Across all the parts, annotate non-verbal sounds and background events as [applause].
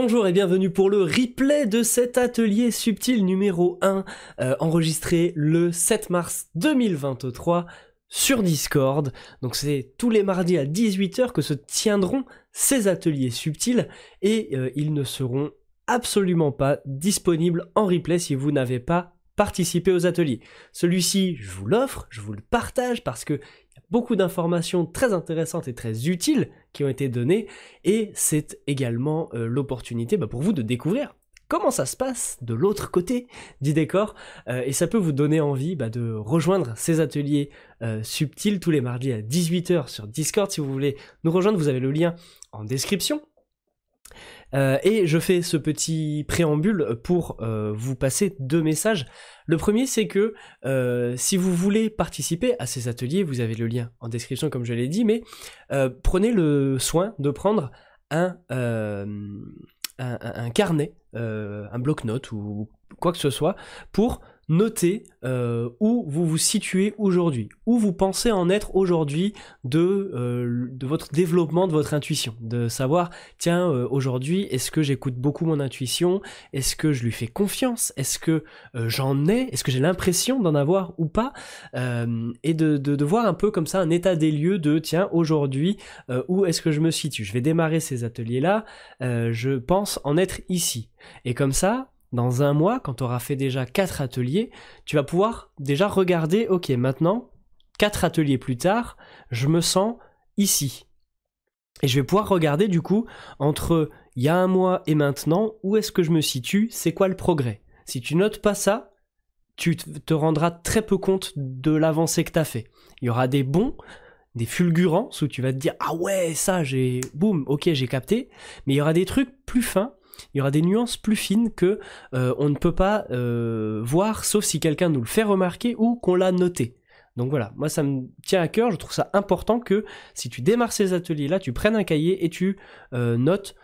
Bonjour et bienvenue pour le replay de cet atelier subtil numéro 1 euh, enregistré le 7 mars 2023 sur Discord. Donc c'est tous les mardis à 18h que se tiendront ces ateliers subtils et euh, ils ne seront absolument pas disponibles en replay si vous n'avez pas participé aux ateliers. Celui-ci, je vous l'offre, je vous le partage parce que beaucoup d'informations très intéressantes et très utiles qui ont été données et c'est également euh, l'opportunité bah, pour vous de découvrir comment ça se passe de l'autre côté du décor euh, et ça peut vous donner envie bah, de rejoindre ces ateliers euh, subtils tous les mardis à 18h sur Discord si vous voulez nous rejoindre vous avez le lien en description euh, et je fais ce petit préambule pour euh, vous passer deux messages. Le premier, c'est que euh, si vous voulez participer à ces ateliers, vous avez le lien en description comme je l'ai dit, mais prenez le soin de prendre un, un, un carnet, un bloc-notes ou quoi que ce soit pour notez euh, où vous vous situez aujourd'hui, où vous pensez en être aujourd'hui de, euh, de, votre développement, de votre intuition, de savoir, tiens, euh, aujourd'hui, est-ce que j'écoute beaucoup mon intuition Est-ce que je lui fais confiance Est-ce que j'en ai Est-ce que j'ai l'impression d'en avoir ou pas Et de, de, voir un peu comme ça un état des lieux de, tiens, aujourd'hui, où est-ce que je me situe Je vais démarrer ces ateliers-là, je pense en être ici. Et comme ça, dans un mois, quand tu auras fait déjà quatre ateliers, tu vas pouvoir déjà regarder, ok, maintenant, quatre ateliers plus tard, je me sens ici. Et je vais pouvoir regarder du coup entre il y a un mois et maintenant, où est-ce que je me situe, c'est quoi le progrès. Si tu notes pas ça, tu te rendras très peu compte de l'avancée que tu as fait. Il y aura des bons, des fulgurants où tu vas te dire ah ouais ça j'ai boum ok j'ai capté mais il y aura des trucs plus fins il y aura des nuances plus fines que euh, on ne peut pas euh, voir, sauf si quelqu'un nous le fait remarquer ou qu'on l'a noté. Donc voilà, moi ça me tient à cœur, je trouve ça important que si tu démarres ces ateliers-là, tu prennes un cahier et tu euh, notes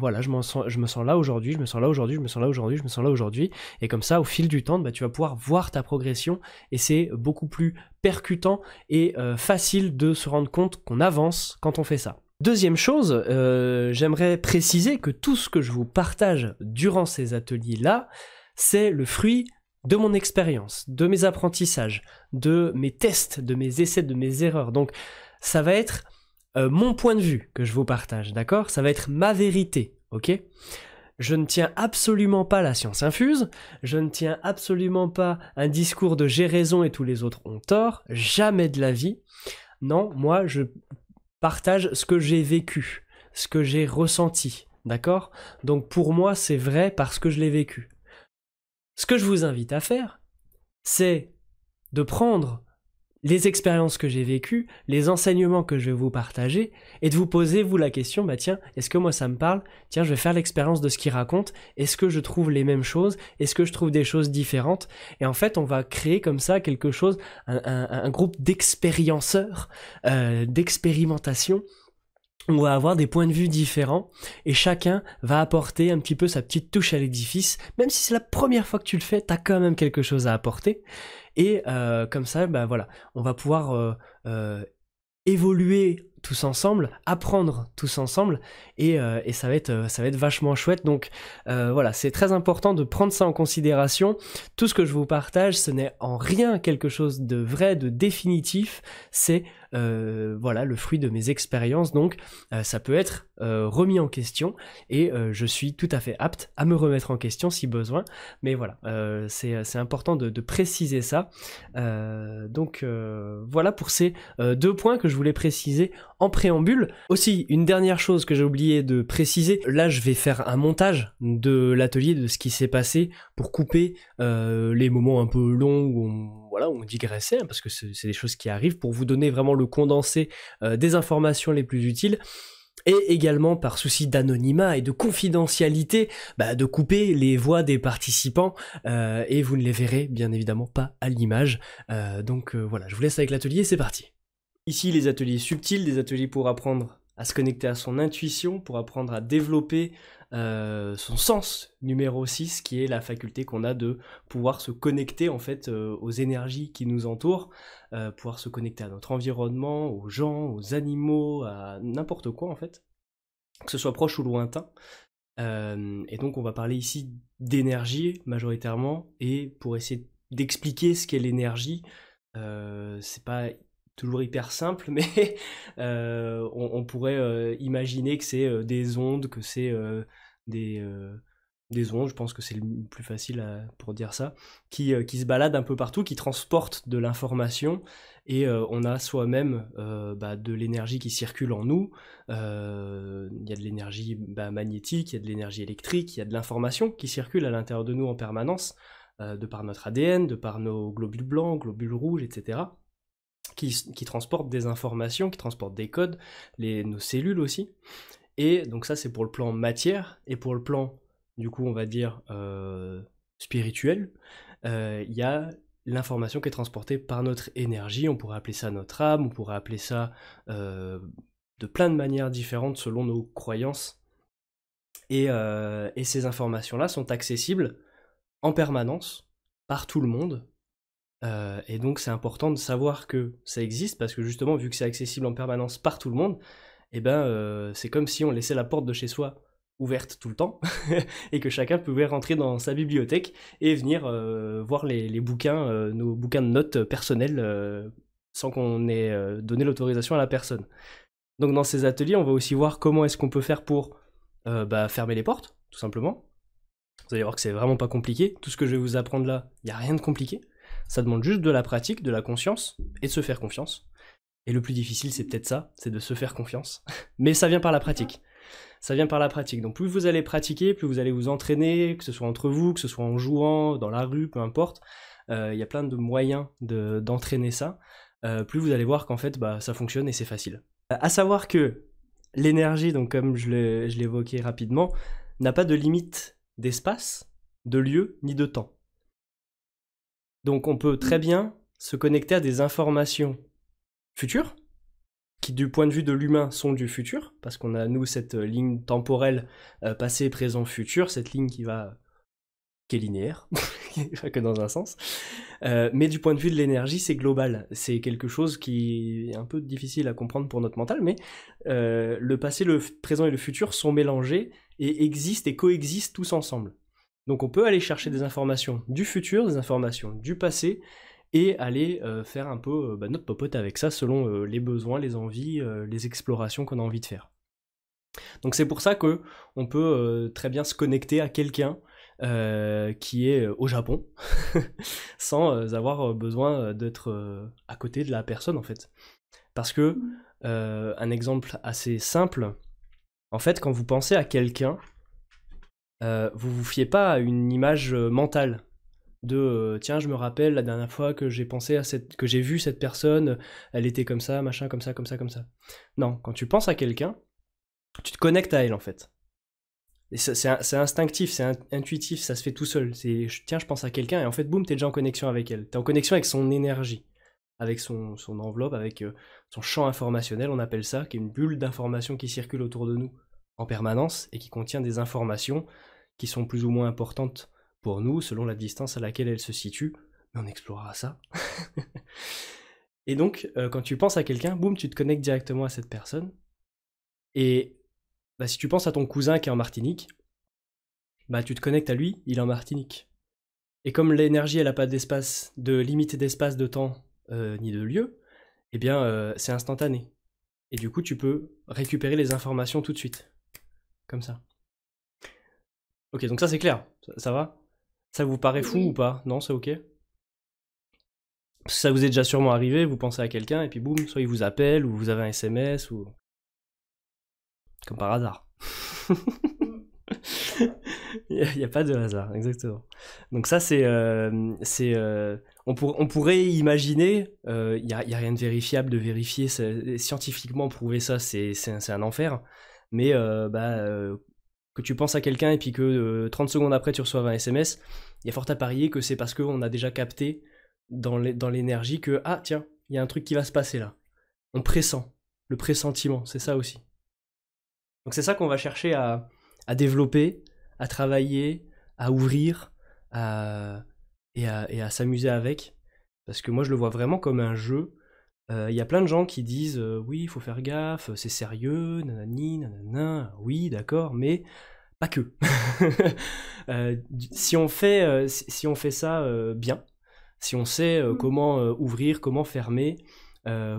voilà, je, me sens là aujourd'hui, je me sens là aujourd'hui, je me sens là aujourd'hui, je me sens là aujourd'hui. Et comme ça, au fil du temps, bah, tu vas pouvoir voir ta progression et c'est beaucoup plus percutant et facile de se rendre compte qu'on avance quand on fait ça. Deuxième chose, euh, j'aimerais préciser que tout ce que je vous partage durant ces ateliers-là, c'est le fruit de mon expérience, de mes apprentissages, de mes tests, de mes essais, de mes erreurs. Donc ça va être euh, mon point de vue que je vous partage, d'accord Ça va être ma vérité, ok je ne tiens absolument pas la science infuse, je ne tiens absolument pas un discours de j'ai raison et tous les autres ont tort, jamais de la vie. Non, moi je partage ce que j'ai vécu, ce que j'ai ressenti. D'accord Donc pour moi, c'est vrai parce que je l'ai vécu. Ce que je vous invite à faire, c'est de prendre les expériences que j'ai vécues, les enseignements que je vais vous partager, et de vous poser, vous, la question, bah tiens, est-ce que moi ça me parle Tiens, je vais faire l'expérience de ce qu'il raconte, est-ce que je trouve les mêmes choses Est-ce que je trouve des choses différentes Et en fait, on va créer comme ça quelque chose, un, groupe d'expérienceurs, euh, d'expérimentation, on va avoir des points de vue différents et chacun va apporter un petit peu sa petite touche à l'édifice. Même si c'est la première fois que tu le fais, t'as quand même quelque chose à apporter. Et euh, comme ça, bah, voilà, on va pouvoir euh, euh, évoluer tous ensemble, apprendre tous ensemble, et, ça, va être, ça va être vachement chouette. Donc voilà, c'est très important de prendre ça en considération. Tout ce que je vous partage, ce n'est en rien quelque chose de vrai, de définitif, c'est euh, voilà, le fruit de mes expériences. Donc, euh, ça peut être euh, remis en question et je suis tout à fait apte à me remettre en question si besoin. Mais voilà, c'est important de, préciser ça. donc, voilà pour ces deux points que je voulais préciser en préambule. Aussi, une dernière chose que j'ai oublié de préciser, là je vais faire un montage de l'atelier, de ce qui s'est passé pour couper les moments un peu longs où on, voilà, on digressait, hein, parce que c'est des choses qui arrivent, pour vous donner vraiment le condensé euh, des informations les plus utiles et également par souci d'anonymat et de confidentialité, bah, de couper les voix des participants, euh, et vous ne les verrez bien évidemment pas à l'image. Euh, donc voilà, je vous laisse avec l'atelier, c'est parti. Ici les ateliers subtils, des ateliers pour apprendre à se connecter à son intuition, pour apprendre à développer euh, son sens numéro 6, qui est la faculté qu'on a de pouvoir se connecter en fait euh, aux énergies qui nous entourent, euh, pouvoir se connecter à notre environnement, aux gens, aux animaux, à n'importe quoi en fait, que ce soit proche ou lointain. et donc on va parler ici d'énergie majoritairement, et pour essayer d'expliquer ce qu'est l'énergie, c'est pas toujours hyper simple, [laughs] mais euh, on, pourrait euh, imaginer que c'est euh, des ondes, que c'est des, des, ondes, je pense que c'est le plus facile pour dire ça, qui, se baladent un peu partout, qui transportent de l'information, et on a soi-même bah, de l'énergie qui circule en nous, il y a de l'énergie bah, magnétique, il y a de l'énergie électrique, il y a de l'information qui circule à l'intérieur de nous en permanence, de par notre ADN, de par nos globules blancs, globules rouges, etc qui, qui transportent des informations, qui transportent des codes, nos cellules aussi. Et donc ça, c'est pour le plan matière. Et pour le plan, du coup, on va dire euh, spirituel, euh, il y a l'information qui est transportée par notre énergie. On pourrait appeler ça notre âme, on pourrait appeler ça euh, de plein de manières différentes selon nos croyances. et ces informations-là sont accessibles en permanence par tout le monde, euh, et donc c'est important de savoir que ça existe parce que justement vu que c'est accessible en permanence par tout le monde, eh ben euh, c'est comme si on laissait la porte de chez soi ouverte tout le temps [laughs] et que chacun pouvait rentrer dans sa bibliothèque et venir euh, voir les, bouquins, nos bouquins de notes personnelles sans qu'on ait donné l'autorisation à la personne. Donc dans ces ateliers, on va aussi voir comment est-ce qu'on peut faire pour bah, fermer les portes, tout simplement. Vous allez voir que c'est vraiment pas compliqué. Tout ce que je vais vous apprendre là, il n'y a rien de compliqué. Ça demande juste de la pratique, de la conscience et de se faire confiance. Et le plus difficile, c'est peut-être ça, c'est de se faire confiance. [laughs] Mais ça vient par la pratique. Ça vient par la pratique. Donc plus vous allez pratiquer, plus vous allez vous entraîner, que ce soit entre vous, que ce soit en jouant, dans la rue, peu importe. Euh, il y a plein de moyens d'entraîner ça. Euh, plus vous allez voir qu'en fait, bah, ça fonctionne et c'est facile. Euh, à savoir que l'énergie, donc comme je l'évoquais rapidement, n'a pas de limite d'espace, de lieu ni de temps. Donc on peut très bien se connecter à des informations futures, qui du point de vue de l'humain sont du futur, parce qu'on a nous cette euh, ligne temporelle euh, passé, présent, futur, cette ligne qui va qui est linéaire, [laughs] que dans un sens. Euh, mais du point de vue de l'énergie, c'est global. C'est quelque chose qui est un peu difficile à comprendre pour notre mental, mais le passé, le présent et le futur sont mélangés et existent et coexistent tous ensemble. Donc on peut aller chercher des informations du futur, des informations du passé, et aller euh, faire un peu euh, bah, notre popote avec ça selon euh, les besoins, les envies, les explorations qu'on a envie de faire. Donc c'est pour ça que on peut très bien se connecter à quelqu'un qui est au Japon [laughs] sans avoir besoin d'être à côté de la personne en fait. Parce que mmh. un exemple assez simple, en fait quand vous pensez à quelqu'un, vous euh, vous vous fiez pas à une image euh, mentale de euh, tiens je me rappelle la dernière fois que j'ai pensé à cette que j'ai vu cette personne elle était comme ça machin comme ça comme ça comme ça non quand tu penses à quelqu'un tu te connectes à elle en fait c'est instinctif, c'est intuitif, ça se fait tout seul. C'est tiens, je pense à quelqu'un et en fait, boum, t'es déjà en connexion avec elle. Tu es en connexion avec son énergie, avec son, son, enveloppe, avec son champ informationnel, on appelle ça, qui est une bulle d'information qui circule autour de nous en permanence et qui contient des informations qui sont plus ou moins importantes pour nous selon la distance à laquelle elles se situent, mais on explorera ça. [laughs] et donc, euh, quand tu penses à quelqu'un, boum, tu te connectes directement à cette personne. Et bah, si tu penses à ton cousin qui est en Martinique, bah, tu te connectes à lui, il est en Martinique. Et comme l'énergie, elle n'a pas d'espace, de limite d'espace, de temps, euh, ni de lieu, eh bien, euh, c'est instantané. Et du coup, tu peux récupérer les informations tout de suite. Comme ça. Ok, donc ça c'est clair, ça, va Ça vous paraît fou ou pas Non, c'est ok Ça vous est déjà sûrement arrivé, vous pensez à quelqu'un et puis boum, soit il vous appelle ou vous avez un SMS ou. Comme par hasard. [laughs] Il n'y a, pas de hasard, exactement. Donc ça, c'est... Euh, euh on, on, pourrait imaginer, euh, il n'y a, rien de vérifiable, de vérifier, scientifiquement prouver ça, c'est un, un, enfer. Mais euh, bah, tu penses à quelqu'un et puis que 30 euh, secondes après tu reçois un SMS, il y a fort à parier que c'est parce qu'on a déjà capté dans l'énergie que ah tiens, il y a un truc qui va se passer là. On pressent, le pressentiment, c'est ça aussi. Donc c'est ça qu'on va chercher à, développer, à travailler, à ouvrir, à, et à s'amuser avec. Parce que moi je le vois vraiment comme un jeu euh, il y a plein de gens qui disent euh, oui, il faut faire gaffe, c'est sérieux, nanani, nanana, oui, d'accord, mais pas que. [laughs] Euh, si, on fait, si on fait ça bien, si on sait mm. comment ouvrir, comment fermer,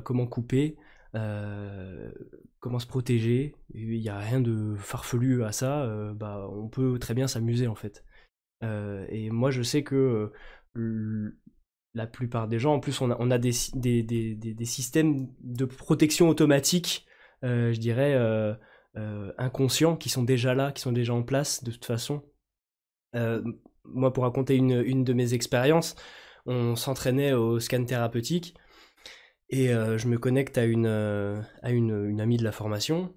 comment couper, comment se protéger, il n'y a rien de farfelu à ça, bah, on peut très bien s'amuser en fait. et moi je sais que la plupart des gens. En plus, on a, on des, des, des, des, systèmes de protection automatique, euh, je dirais, euh, euh, inconscients, qui sont déjà là, qui sont déjà en place de toute façon. moi, pour raconter une, une de mes expériences, on s'entraînait au scan thérapeutique et je me connecte à une, à une, amie de la formation.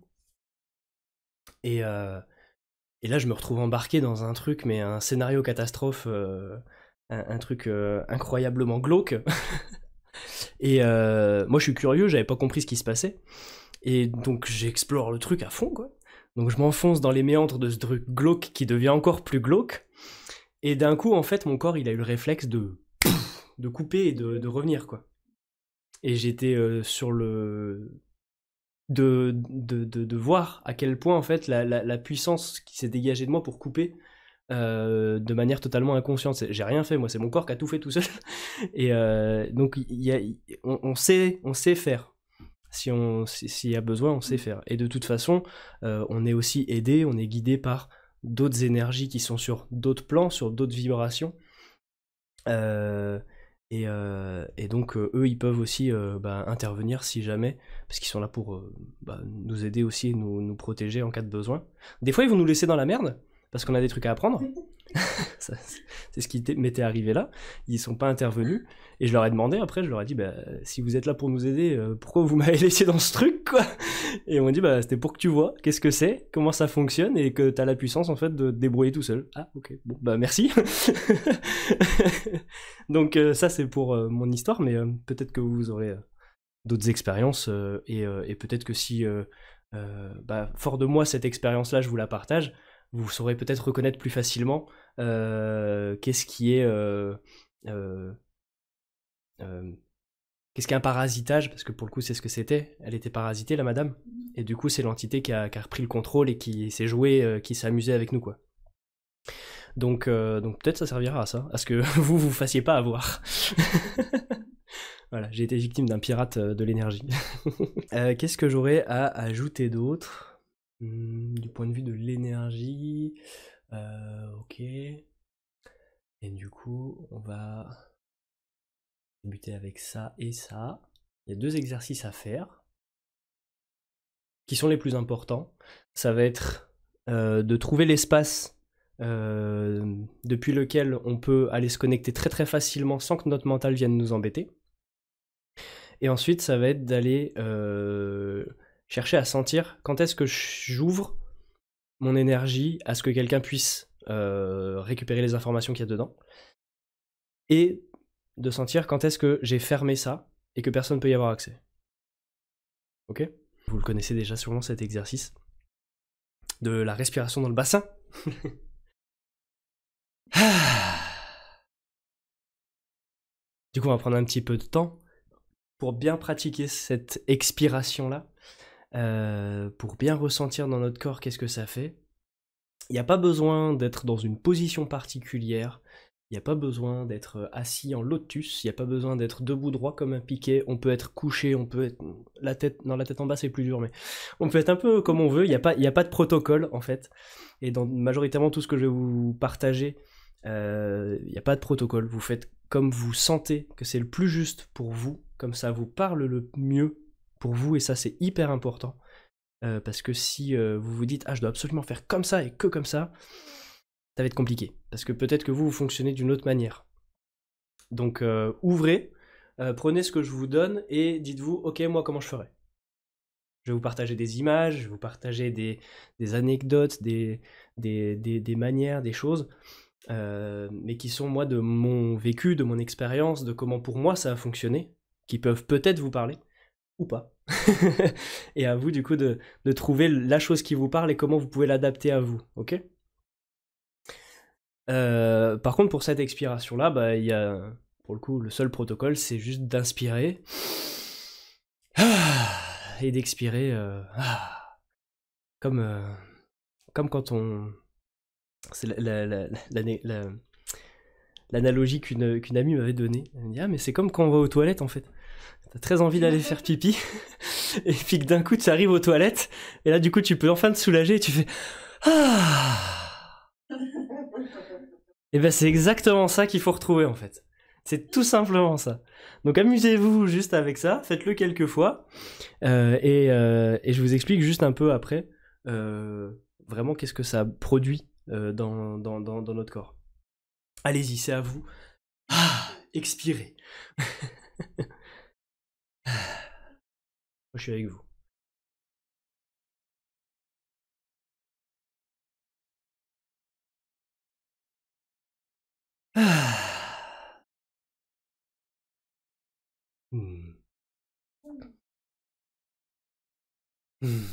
Et, et là, je me retrouve embarqué dans un truc, mais un scénario catastrophe un, truc euh, incroyablement glauque. [laughs] et euh, moi, je suis curieux, j'avais pas compris ce qui se passait. Et donc, j'explore le truc à fond, quoi. Donc, je m'enfonce dans les méandres de ce truc glauque qui devient encore plus glauque. Et d'un coup, en fait, mon corps, il a eu le réflexe de, de couper et de, revenir, quoi. Et j'étais euh, sur le... De, de, voir à quel point, en fait, la puissance qui s'est dégagée de moi pour couper, euh, de manière totalement inconsciente. J'ai rien fait, moi, c'est mon corps qui a tout fait tout seul. [laughs] Et euh, donc, on, sait, on sait faire. S'il si, si y a besoin, on sait faire. Et de toute façon, euh, on est aussi aidé, on est guidé par d'autres énergies qui sont sur d'autres plans, sur d'autres vibrations. Et, donc eux, ils peuvent aussi bah, intervenir si jamais, parce qu'ils sont là pour bah, nous aider aussi et nous, nous, protéger en cas de besoin. Des fois, ils vont nous laisser dans la merde, parce qu'on a des trucs à apprendre. [laughs] c'est ce qui m'était arrivé là. Ils sont pas intervenus. Et je leur ai demandé après, je leur ai dit, bah, si vous êtes là pour nous aider, euh, pourquoi vous m'avez [laughs] laissé dans ce truc quoi Et on m'a dit, bah, c'était pour que tu vois qu'est-ce que c'est, comment ça fonctionne et que tu as la puissance en fait de te débrouiller tout seul. Ah ok, bon, bah merci. [laughs] Donc euh, ça c'est pour euh, mon histoire, mais peut-être que vous aurez d'autres expériences et, peut-être que si, bah, fort de moi, cette expérience-là, je vous la partage vous saurez peut-être reconnaître plus facilement euh, qu'est-ce qui est euh, euh, Qu'est-ce qu'un parasitage Parce que pour le coup, c'est ce que c'était. Elle était parasitée, la madame. Mm. Et du coup, c'est l'entité qui a, repris le contrôle et qui s'est joué qui s'est amusée avec nous, quoi. Donc, donc peut-être ça servira à ça, à ce que [laughs] vous vous fassiez pas avoir. [laughs] voilà, j'ai été victime d'un pirate de l'énergie. [laughs] Qu'est-ce que j'aurais à ajouter d'autre Mmh, du point de vue de l'énergie, euh, ok. Et du coup, on va débuter avec ça et ça. Il y a deux exercices à faire qui sont les plus importants. Ça va être euh, de trouver l'espace euh, depuis lequel on peut aller se connecter très très facilement sans que notre mental vienne nous embêter. Et ensuite, ça va être d'aller chercher à sentir quand est-ce que j'ouvre mon énergie à ce que quelqu'un puisse euh, récupérer les informations qu'il y a dedans, et de sentir quand est-ce que j'ai fermé ça et que personne ne peut y avoir accès. Ok Vous le connaissez déjà sûrement cet exercice de la respiration dans le bassin. [laughs] du coup, on va prendre un petit peu de temps pour bien pratiquer cette expiration-là. Euh, pour bien ressentir dans notre corps qu'est-ce que ça fait. Il n'y a pas besoin d'être dans une position particulière, il n'y a pas besoin d'être euh, assis en lotus, il n'y a pas besoin d'être debout droit comme un piquet, on peut être couché, on peut être... Mm, la tête... Non, la tête en bas c'est plus dur, mais on peut être un peu comme on veut, il n'y a, pas... a pas de protocole en fait. Et dans majoritairement tout ce que je vais vous partager, euh, il n'y a pas de protocole, vous faites comme vous sentez que c'est le plus juste pour vous, comme ça vous parle le mieux pour vous, et ça c'est hyper important. Euh, parce que si euh, vous vous dites, ah je dois absolument faire comme ça et que comme ça, ça va être compliqué. Parce que peut-être que vous, vous fonctionnez d'une autre manière. Donc euh, ouvrez, prenez ce que je vous donne et dites-vous, ok moi comment je ferai je vais vous partager des images, je vais vous partager des, anecdotes, des, des, manières, des choses, mais qui sont moi de mon vécu, de mon expérience, de comment pour moi ça a fonctionné, qui peuvent peut-être vous parler, ou pas. [laughs] et à vous, du coup, de, de, trouver la chose qui vous parle et comment vous pouvez l'adapter à vous, ok euh, Par contre, pour cette expiration-là, bah, il y a, pour le coup, le seul protocole, c'est juste d'inspirer ah, et d'expirer euh, ah, comme, euh, comme quand on... C'est la l'analogie qu'une amie m'avait donnée. Elle me dit Ah, mais c'est comme quand on va aux toilettes en fait. T'as très envie d'aller [laughs] faire pipi, [laughs] et puis que d'un coup tu arrives aux toilettes, et là du coup tu peux enfin te soulager et tu fais Ah Et ben c'est exactement ça qu'il faut retrouver en fait. C'est tout simplement ça. Donc amusez-vous juste avec ça, faites-le quelques fois, euh, euh, et, je vous explique juste un peu après euh, vraiment qu'est-ce que ça produit dans notre corps. Allez-y, c'est à vous. Ah, expirez. je suis avec vous. Ah. Hmm. Hmm.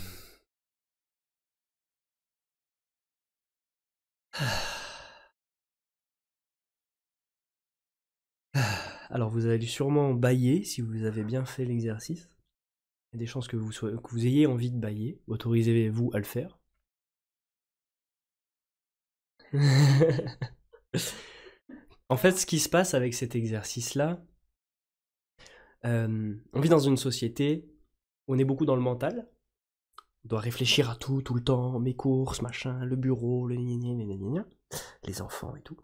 Ah. [sighs] Alors vous allez sûrement bailler si vous avez bien fait l'exercice. Il y a des chances que vous, ayez envie de bailler. Autorisez-vous à le faire. [laughs] en fait, ce qui se passe avec cet exercice-là, euh, on vit dans une société où on est beaucoup dans le mental. On doit réfléchir à tout, tout le temps, mes courses, machin, le bureau, les enfants et tout.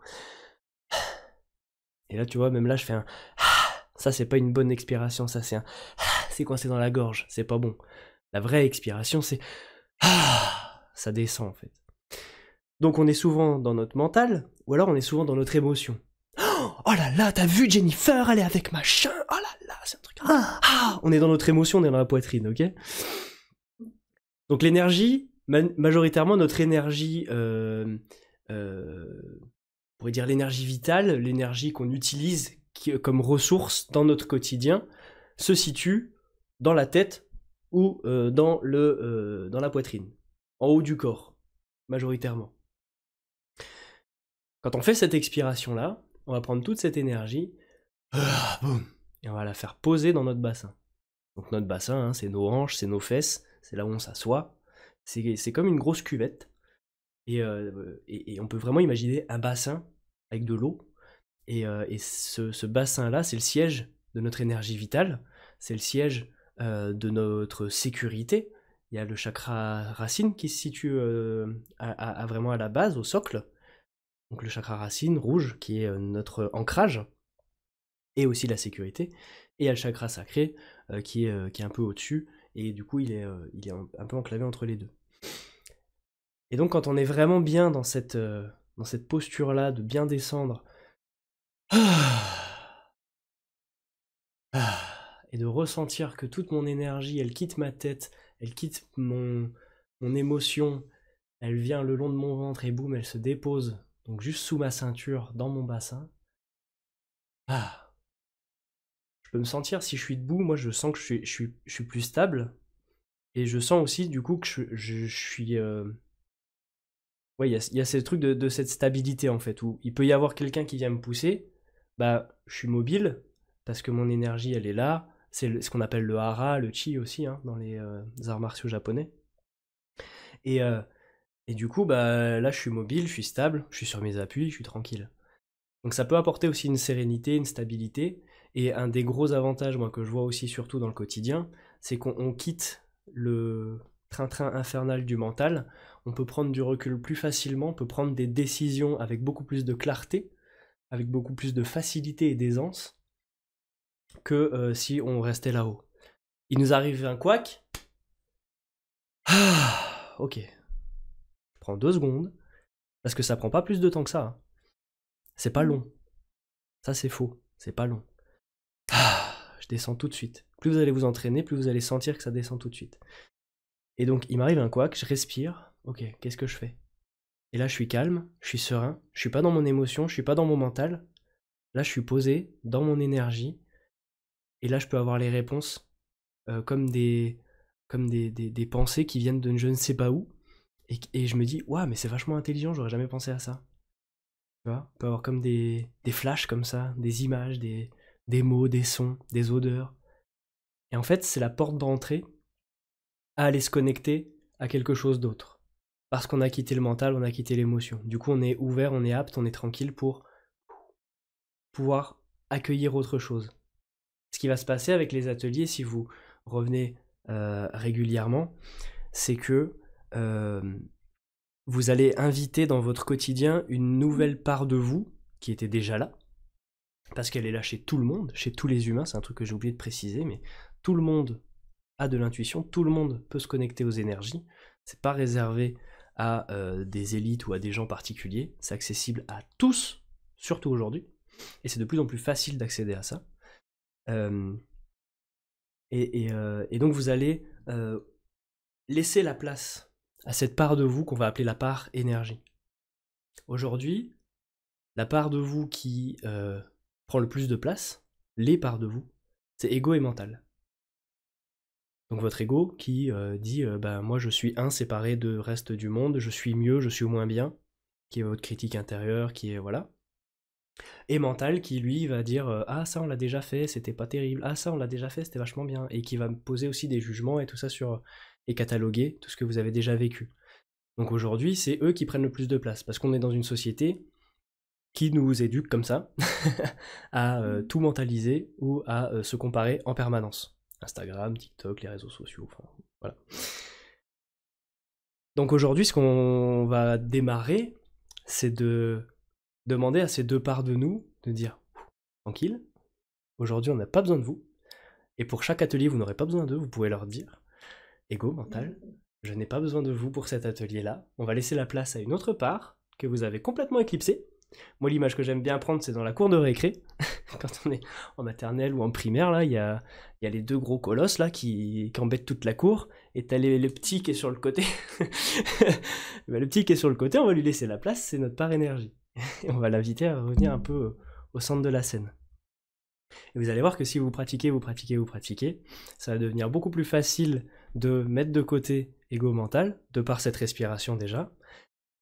Et là, tu vois, même là, je fais un ça, c'est pas une bonne expiration, ça, c'est un c'est coincé dans la gorge, c'est pas bon. La vraie expiration, c'est ça descend en fait. Donc on est souvent dans notre mental, ou alors on est souvent dans notre émotion. Oh là là, t'as vu Jennifer, elle est avec machin. Oh là là, c'est un truc. Ah on est dans notre émotion, on est dans la poitrine, ok Donc l'énergie, majoritairement notre énergie euh, euh, on pourrait dire l'énergie vitale, l'énergie qu'on utilise comme ressource dans notre quotidien, se situe dans la tête ou euh, dans, le, euh, dans la poitrine, en haut du corps, majoritairement. Quand on fait cette expiration-là, on va prendre toute cette énergie, ah, et on va la faire poser dans notre bassin. Donc notre bassin, hein, c'est nos hanches, c'est nos fesses, c'est là où on s'assoit. C'est comme une grosse cuvette. Euh, et, on peut vraiment imaginer un bassin avec de l'eau. Et, euh, ce, bassin-là, c'est le siège de notre énergie vitale, c'est le siège euh, de notre sécurité. Il y a le chakra racine qui se situe vraiment à la base, au socle. Donc le chakra racine rouge qui est notre ancrage et aussi la sécurité. Et il y a le chakra sacré qui, est, un peu au-dessus et du coup il est un peu enclavé entre les deux. Et donc quand on est vraiment bien dans cette, euh, cette posture-là, de bien descendre, [sighs] et de ressentir que toute mon énergie, elle quitte ma tête, elle quitte mon, mon émotion, elle vient le long de mon ventre et boum, elle se dépose, donc juste sous ma ceinture, dans mon bassin. Ah. Je peux me sentir, si je suis debout, moi je sens que je suis, plus stable, et je sens aussi du coup que je, suis... Euh, ouais, il y a, ce truc de, cette stabilité en fait, où il peut y avoir quelqu'un qui vient me pousser, bah je suis mobile parce que mon énergie elle est là, c'est ce qu'on appelle le hara, le chi aussi hein, dans les euh, arts martiaux japonais. Euh, et, du coup, bah là je suis mobile, je suis stable, je suis sur mes appuis, je suis tranquille. Donc ça peut apporter aussi une sérénité, une stabilité. Et un des gros avantages, moi, que je vois aussi surtout dans le quotidien, c'est qu'on quitte le train-train infernal du mental, on peut prendre du recul plus facilement, on peut prendre des décisions avec beaucoup plus de clarté, avec beaucoup plus de facilité et d'aisance que euh, si on restait là-haut. Il nous arrive un couac. Ah, ok. Je prends deux secondes parce que ça prend pas plus de temps que ça. Hein. C'est pas mmh. long. Ça c'est faux, c'est pas long. Ah, je descends tout de suite. Plus vous allez vous entraîner, plus vous allez sentir que ça descend tout de suite. Et donc il m'arrive un couac, je respire, ok, qu'est-ce que je fais Et là, je suis calme, je suis serein, je suis pas dans mon émotion, je ne suis pas dans mon mental. Là, je suis posé, dans mon énergie. Et là, je peux avoir les réponses euh, comme, des, comme des, pensées qui viennent de je ne sais pas où. Et, je me dis, waouh, mais c'est vachement intelligent, j'aurais jamais pensé à ça. Tu vois On peut avoir comme des, des flashs comme ça, des images, des, des mots, des sons, des odeurs. Et en fait, c'est la porte d'entrée à aller se connecter à quelque chose d'autre parce qu'on a quitté le mental, on a quitté l'émotion. Du coup, on est ouvert, on est apte, on est tranquille pour pouvoir accueillir autre chose. Ce qui va se passer avec les ateliers, si vous revenez euh, régulièrement, c'est que euh, vous allez inviter dans votre quotidien une nouvelle part de vous qui était déjà là, parce qu'elle est là chez tout le monde, chez tous les humains, c'est un truc que j'ai oublié de préciser, mais tout le monde a de l'intuition, tout le monde peut se connecter aux énergies, c'est pas réservé à euh, des élites ou à des gens particuliers, c'est accessible à tous, surtout aujourd'hui, et c'est de plus en plus facile d'accéder à ça. Euh, et, euh, et, donc vous allez laisser la place à cette part de vous qu'on va appeler la part énergie. Aujourd'hui, la part de vous qui prend le plus de place, les parts de vous, c'est égo et mental. Donc votre ego qui euh, dit euh, bah moi je suis un séparé de reste du monde, je suis mieux, je suis moins bien, qui est votre critique intérieure, qui est voilà. Et mental qui lui va dire euh, ah ça on l'a déjà fait, c'était pas terrible, ah ça on l'a déjà fait, c'était vachement bien, et qui va poser aussi des jugements et tout ça sur et cataloguer tout ce que vous avez déjà vécu. Donc aujourd'hui c'est eux qui prennent le plus de place parce qu'on est dans une société qui nous éduque comme ça [laughs] à mmh. tout mentaliser ou à se comparer en permanence. Instagram, TikTok, les réseaux sociaux, enfin voilà. Donc aujourd'hui, ce qu'on va démarrer, c'est de demander à ces deux parts de nous de dire tranquille, aujourd'hui on n'a pas besoin de vous, et pour chaque atelier vous n'aurez pas besoin d'eux, vous pouvez leur dire ego mental, je n'ai pas besoin de vous pour cet atelier-là, on va laisser la place à une autre part que vous avez complètement éclipsée, moi, l'image que j'aime bien prendre, c'est dans la cour de récré. [laughs] Quand on est en maternelle ou en primaire, là, il y a, les deux gros colosses là qui, embêtent toute la cour. Et t'as le petit qui est sur le côté. [laughs] Bah, le petit qui est sur le côté, on va lui laisser la place, c'est notre part énergie. [laughs] et on va l'inviter à revenir un peu au centre de la scène. Et vous allez voir que si vous pratiquez, vous pratiquez, vous pratiquez, ça va devenir beaucoup plus facile de mettre de côté ego mental, de par cette respiration déjà,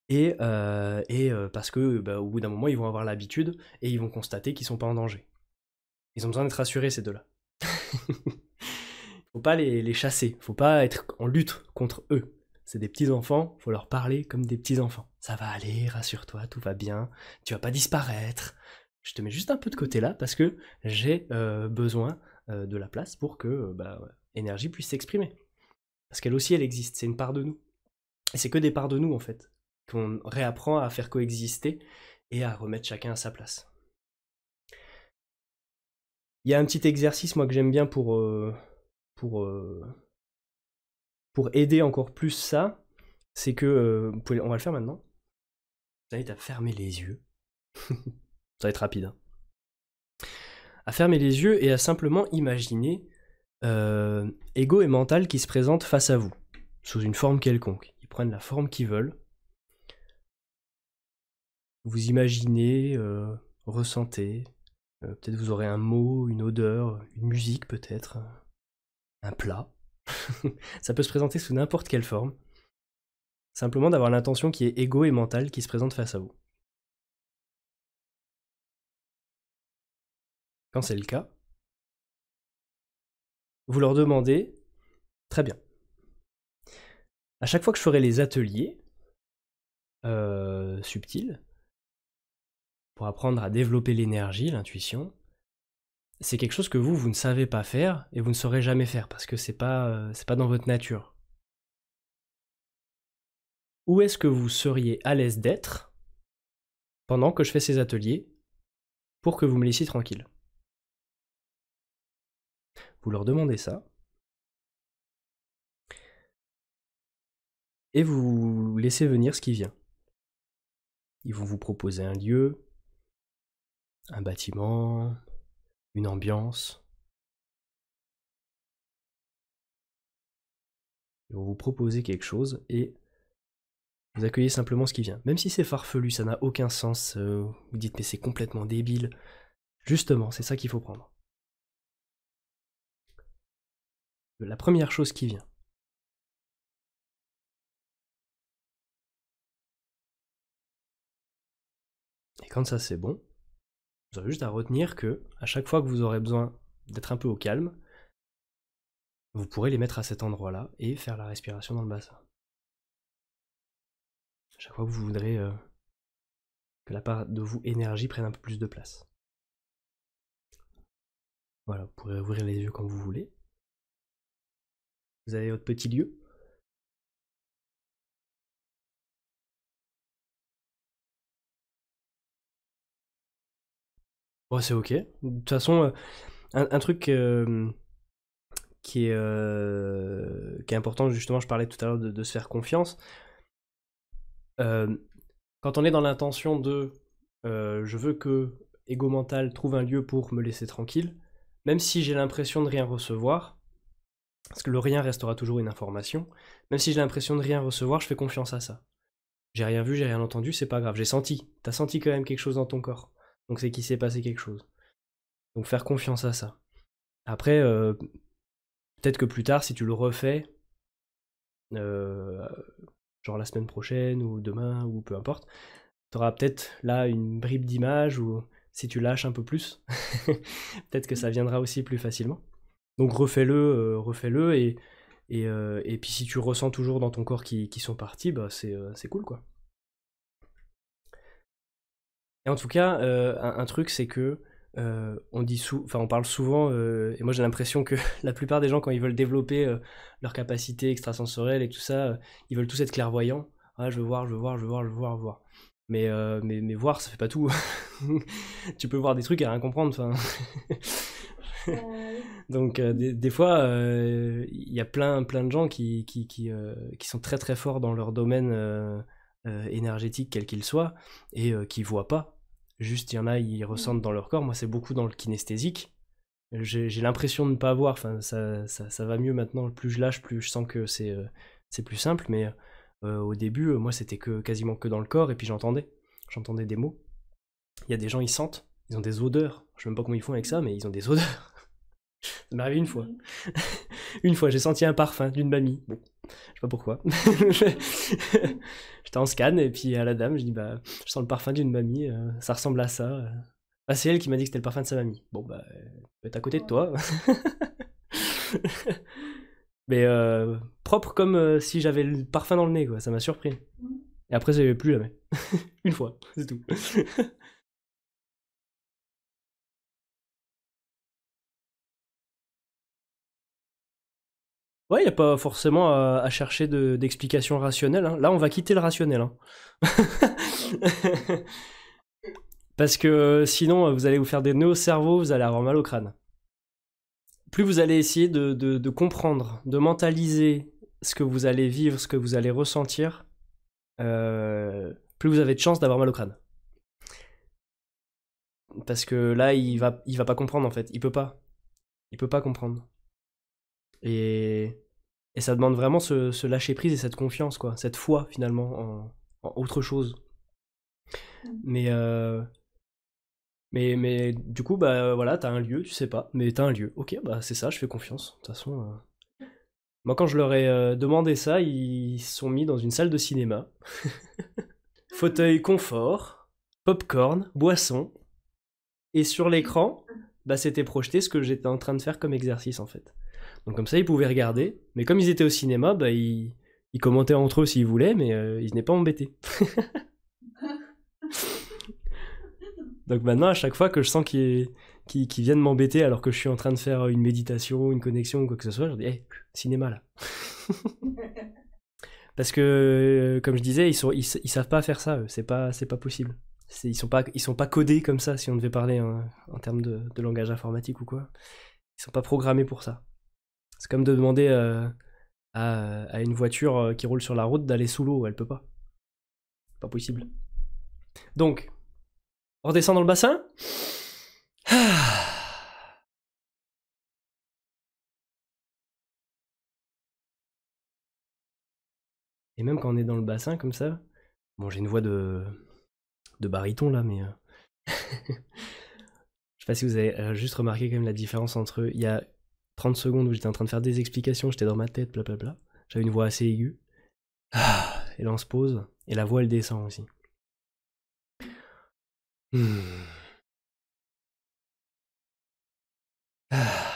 et, euh, euh, parce que bah, au bout d'un moment ils vont avoir l'habitude et ils vont constater qu'ils sont pas en danger. Ils ont besoin d'être rassurés ces deux-là. [laughs] faut pas les, les, chasser, faut pas être en lutte contre eux. C'est des petits enfants, faut leur parler comme des petits enfants. Ça va aller, rassure-toi, tout va bien, tu vas pas disparaître. Je te mets juste un peu de côté là parce que j'ai euh, besoin de la place pour que bah, énergie puisse s'exprimer. Parce qu'elle aussi, elle existe, c'est une part de nous. Et c'est que des parts de nous en fait qu'on réapprend à faire coexister et à remettre chacun à sa place. Il y a un petit exercice, moi, que j'aime bien pour, euh, pour, euh, pour aider encore plus ça. C'est que, euh, on va le faire maintenant. ça vous invite à fermer les yeux. [laughs] ça va être rapide. Hein. À fermer les yeux et à simplement imaginer ego et mental qui se présentent face à vous, sous une forme quelconque. Ils prennent la forme qu'ils veulent vous imaginez, euh, ressentez. Euh, peut-être vous aurez un mot, une odeur, une musique peut-être, un plat. [laughs] ça peut se présenter sous n'importe quelle forme. Simplement d'avoir l'intention qui est égo et mentale qui se présente face à vous. Quand c'est le cas, vous leur demandez Très bien. À chaque fois que je ferai les ateliers euh, subtils, pour apprendre à développer l'énergie, l'intuition, c'est quelque chose que vous, vous ne savez pas faire et vous ne saurez jamais faire parce que c'est pas, euh, pas dans votre nature. Où est-ce que vous seriez à l'aise d'être pendant que je fais ces ateliers pour que vous me laissiez tranquille Vous leur demandez ça. Et vous laissez venir ce qui vient. Ils vont vous proposer un lieu, un bâtiment, une ambiance. Ils vous proposer quelque chose et vous accueillez simplement ce qui vient. Même si c'est farfelu, ça n'a aucun sens, euh, vous dites mais c'est complètement débile. Justement, c'est ça qu'il faut prendre. La première chose qui vient. Et quand ça c'est bon, vous avez juste à retenir que, à chaque fois que vous aurez besoin d'être un peu au calme, vous pourrez les mettre à cet endroit-là et faire la respiration dans le bassin. À chaque fois que vous voudrez euh, que la part de vous énergie prenne un peu plus de place. Voilà, vous pourrez ouvrir les yeux quand vous voulez. Vous avez votre petit lieu c'est ok. De toute façon, euh, un, truc euh, euh, qui, est, important, justement, je parlais tout à l'heure de, se faire confiance. quand on est dans l'intention de je veux que Ego Mental trouve un lieu pour me laisser tranquille, même si j'ai l'impression de rien recevoir, parce que le rien restera toujours une information, même si j'ai l'impression de rien recevoir, je fais confiance à ça. J'ai rien vu, j'ai rien entendu, c'est pas grave, j'ai senti. T'as senti quand même quelque chose dans ton corps. Donc c'est qu'il s'est passé quelque chose. Donc faire confiance à ça. Après, euh, peut-être que plus tard, si tu le refais, euh, genre la semaine prochaine ou demain ou peu importe, tu auras peut-être là une bribe d'image ou si tu lâches un peu plus, [laughs] peut-être que ça mm. viendra aussi plus facilement. Donc refais-le, euh, refais-le et, et, et, puis si tu ressens toujours dans ton corps qui, qui sont partis, bah c'est cool quoi. Et en tout cas, euh, un, truc, c'est que euh, on dit on parle souvent, euh, et moi j'ai l'impression que [laughs] la plupart des gens quand ils veulent développer leur capacité extrasensorielles et tout ça, ils veulent tous être clairvoyants. Ah, je veux voir, je veux voir, je veux voir, je veux voir, voir. Mais, mais, mais, voir, ça fait pas tout. [laughs] tu peux voir des trucs et rien comprendre. [laughs] Donc des, fois, il y a plein, plein de gens qui, qui, qui, sont très très forts dans leur domaine euh, énergétique quel qu'il soit et euh, qui voient pas. Juste, il y en a, ils ressentent mm. dans leur corps. Moi, c'est beaucoup dans le kinesthésique. J'ai l'impression de ne pas voir. Enfin, ça, ça, va mieux maintenant. Plus je lâche, plus je sens que c'est euh, c'est plus simple. Mais au début, moi, c'était que quasiment que dans le corps. Et puis j'entendais. J'entendais des mots. Il y a des gens, ils sentent. Ils ont des odeurs. Je sais même pas comment ils font avec ça, mais ils ont des [laughs] odeurs. ça m'est arrivé une fois. Mm. Une fois, j'ai senti un parfum d'une mamie. Bon, je sais pas pourquoi. [laughs] J'étais en scan et puis à la dame, je dis bah, je sens le parfum d'une mamie, euh, ça ressemble à ça. Bah, c'est elle qui m'a dit que c'était le parfum de sa mamie. Bon, bah, elle peut être à côté de toi. [laughs] Mais euh, propre comme euh, si j'avais le parfum dans le nez, quoi. Ça m'a surpris. Et après, ça plus jamais. [laughs] Une fois, c'est tout. Ouais, il n'y a pas forcément à, chercher d'explication de, rationnelle. Hein. Là, on va quitter le rationnel. Hein. [laughs] Parce que euh, sinon, euh, vous allez vous faire des nœuds au cerveau, vous allez avoir mal au crâne. Plus vous allez essayer de, comprendre, de mentaliser ce que vous allez vivre, ce que vous allez ressentir, euh, plus vous avez de chance d'avoir mal au crâne. Parce que là, il va, il va pas comprendre en fait. Il peut pas. Il peut pas comprendre. Et et ça demande vraiment ce, lâcher-prise et cette confiance, quoi, cette foi finalement en, autre chose. Mais, euh, mais, mais du coup, bah voilà, t'as un lieu, tu sais pas, mais t'as un lieu. Ok, bah c'est ça, je fais confiance. De toute façon, euh. moi quand je leur ai euh, demandé ça, ils sont mis dans une salle de cinéma. [laughs] Fauteuil confort, pop-corn, boisson. Et sur l'écran, bah c'était projeté ce que j'étais en train de faire comme exercice en fait. Donc comme ça, ils pouvaient regarder. Mais comme ils étaient au cinéma, bah, ils, commentaient entre eux s'ils voulaient, mais euh, ils n'étaient pas embêtés. [laughs] Donc maintenant, à chaque fois que je sens qu'ils viennent m'embêter alors que je suis en train de faire une méditation, une connexion ou quoi que ce soit, je dis eh, cinéma là. [laughs] Parce que, comme je disais, ils, ne savent pas faire ça, c'est pas, pas possible. Ils sont pas, sont pas codés comme ça, si on devait parler en termes de, de langage informatique ou quoi. Ils sont pas programmés pour ça. C'est comme de demander euh, à, une voiture euh, qui roule sur la route d'aller sous l'eau, elle peut pas. Pas possible. Donc, on redescend dans le bassin. [sighs] Et même quand on est dans le bassin comme ça, bon j'ai une voix de de baryton là, mais euh, [laughs] je sais pas si vous avez juste remarqué quand même la différence entre il y a 30 secondes où j'étais en train de faire des explications, j'étais dans ma tête, blablabla. J'avais une voix assez aiguë. Ah, et là, on se pose, et la voix, elle descend aussi. Hmm. Ah.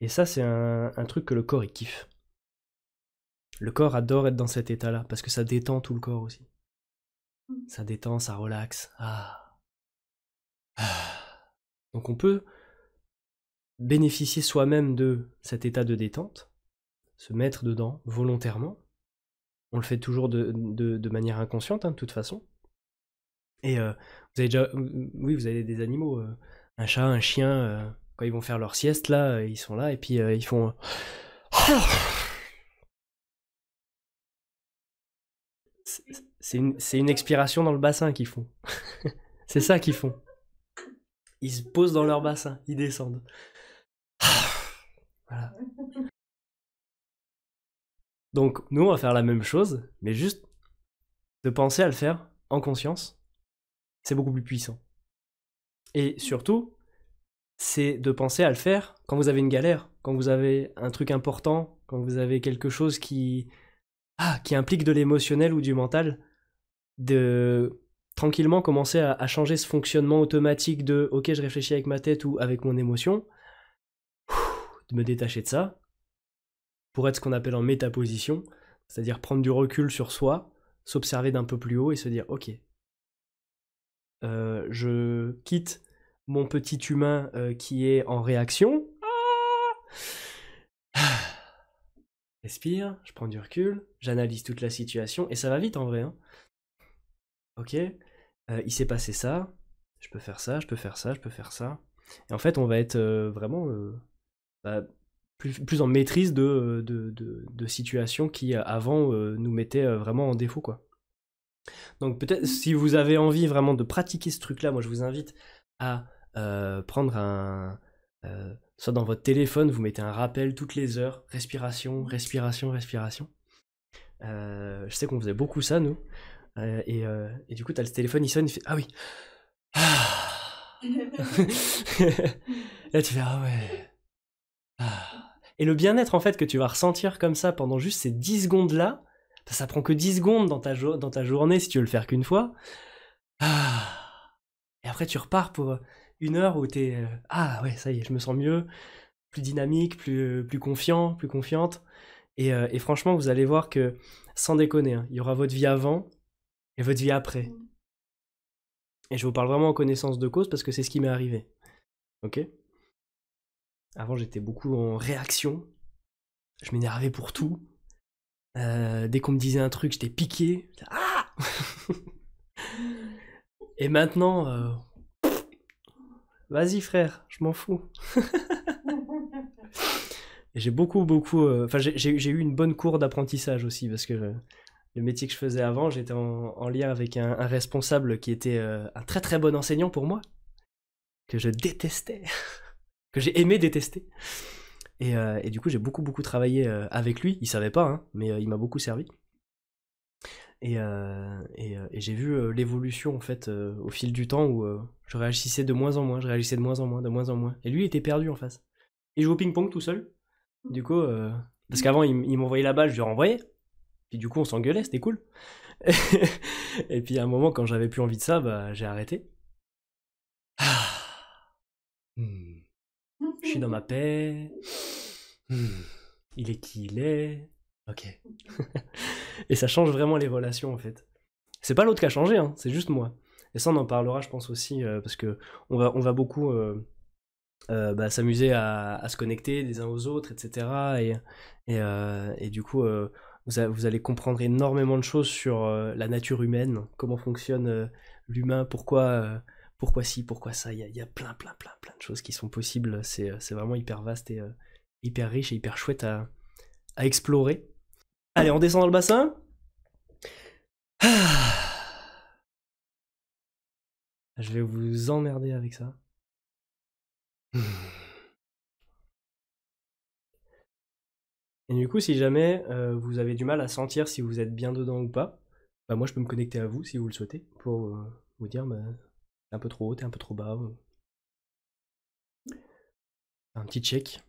Et ça, c'est un, truc que le corps, il kiffe. Le corps adore être dans cet état-là, parce que ça détend tout le corps aussi. Ça détend, ça relaxe. Ah. ah. Donc on peut bénéficier soi-même de cet état de détente, se mettre dedans volontairement. On le fait toujours de, manière inconsciente, hein, de toute façon. Et euh, vous avez déjà, oui, vous avez des animaux, euh, un chat, un chien, euh, quand ils vont faire leur sieste, là, ils sont là et puis ils font. C'est une, expiration dans le bassin qu'ils font. [laughs] C'est ça qu'ils font. Ils se posent dans leur bassin, ils descendent. [laughs] Donc nous, on va faire la même chose, mais juste de penser à le faire en conscience, c'est beaucoup plus puissant. Et surtout, c'est de penser à le faire quand vous avez une galère, quand vous avez un truc important, quand vous avez quelque chose qui, ah, qui implique de l'émotionnel ou du mental, de tranquillement commencer à, à changer ce fonctionnement automatique de ok je réfléchis avec ma tête ou avec mon émotion, de me détacher de ça pour être ce qu'on appelle en métaposition, c'est-à-dire prendre du recul sur soi, s'observer d'un peu plus haut et se dire ok, euh, je quitte mon petit humain euh, qui est en réaction. Ah Respire, je prends du recul, j'analyse toute la situation et ça va vite en vrai. Hein. Ok, euh, il s'est passé ça, je peux faire ça, je peux faire ça, je peux faire ça. Et en fait, on va être vraiment bah, plus, en maîtrise de, euh, de, situations qui euh, avant euh, nous mettaient vraiment en défaut. Quoi. Donc peut-être mmh. si vous avez envie vraiment de pratiquer ce truc-là, moi je vous invite à prendre un... soit dans votre téléphone, vous mettez un rappel toutes les heures, respiration, mmh. respiration, respiration. je sais qu'on faisait beaucoup ça, nous. Et, et, du coup, t'as le téléphone, il sonne, il fait Ah oui ah. [laughs] [laughs] tu fais Ah ouais et le bien-être, en fait, que tu vas ressentir comme ça pendant juste ces 10 secondes-là, bah, ça prend que 10 secondes dans ta, journée si tu veux le faire qu'une fois. Ah. Et après, tu repars pour euh, une heure où t'es es euh, « ah ouais ça y est je me sens mieux plus dynamique plus euh, plus confiant plus confiante et, franchement vous allez voir que sans déconner hein, il y aura votre vie avant et votre vie après mmh. et je vous parle vraiment en connaissance de cause parce que c'est ce qui m'est arrivé ok avant, j'étais beaucoup en réaction. Je m'énervais pour tout. Euh, dès qu'on me disait un truc, j'étais piqué. Ah [laughs] Et maintenant, euh, vas-y frère, je m'en fous. [laughs] j'ai beaucoup, beaucoup. Euh, enfin, j'ai eu une bonne cour d'apprentissage aussi parce que le métier que je faisais avant, j'étais en, lien avec un responsable qui était un très très bon enseignant pour moi, que je détestais. [laughs] que j'ai aimé détester. Euh, et, du coup, j'ai beaucoup, beaucoup travaillé euh, avec lui. Il savait pas, hein, mais euh, il m'a beaucoup servi. Et, et, j'ai vu l'évolution, en fait, au fil du temps où je réagissais de moins en moins, je réagissais de moins en moins, de moins en moins. Et lui, il était perdu en face. Il joue au ping-pong tout seul. Du coup, parce qu'avant, il, il m'envoyait la balle, je lui renvoyais. Puis du coup, on s'engueulait, c'était cool. [laughs] et puis à un moment, quand j'avais plus envie de ça, bah, j'ai arrêté. Je suis dans ma paix. Il est qui il est. Ok. [laughs] et ça change vraiment les relations en fait. C'est pas l'autre qui a changé, hein, c'est juste moi. Et ça, on en parlera, je pense aussi, euh, parce que on va, on va beaucoup euh, euh, bah, s'amuser à, se connecter les uns aux autres, etc. Et, et, du coup, vous, allez comprendre énormément de choses sur la nature humaine, comment fonctionne l'humain, pourquoi pourquoi si, pourquoi ça, il y a, plein, plein, plein, plein de choses qui sont possibles, c'est euh, vraiment hyper vaste et euh, hyper riche et hyper chouette à, explorer. Allez, on descend dans le bassin. Ah. Je vais vous emmerder avec ça. Et du coup, si jamais euh, vous avez du mal à sentir si vous êtes bien dedans ou pas, bah moi je peux me connecter à vous si vous le souhaitez pour vous dire bah, un peu trop haut, un peu trop bas. Un petit check.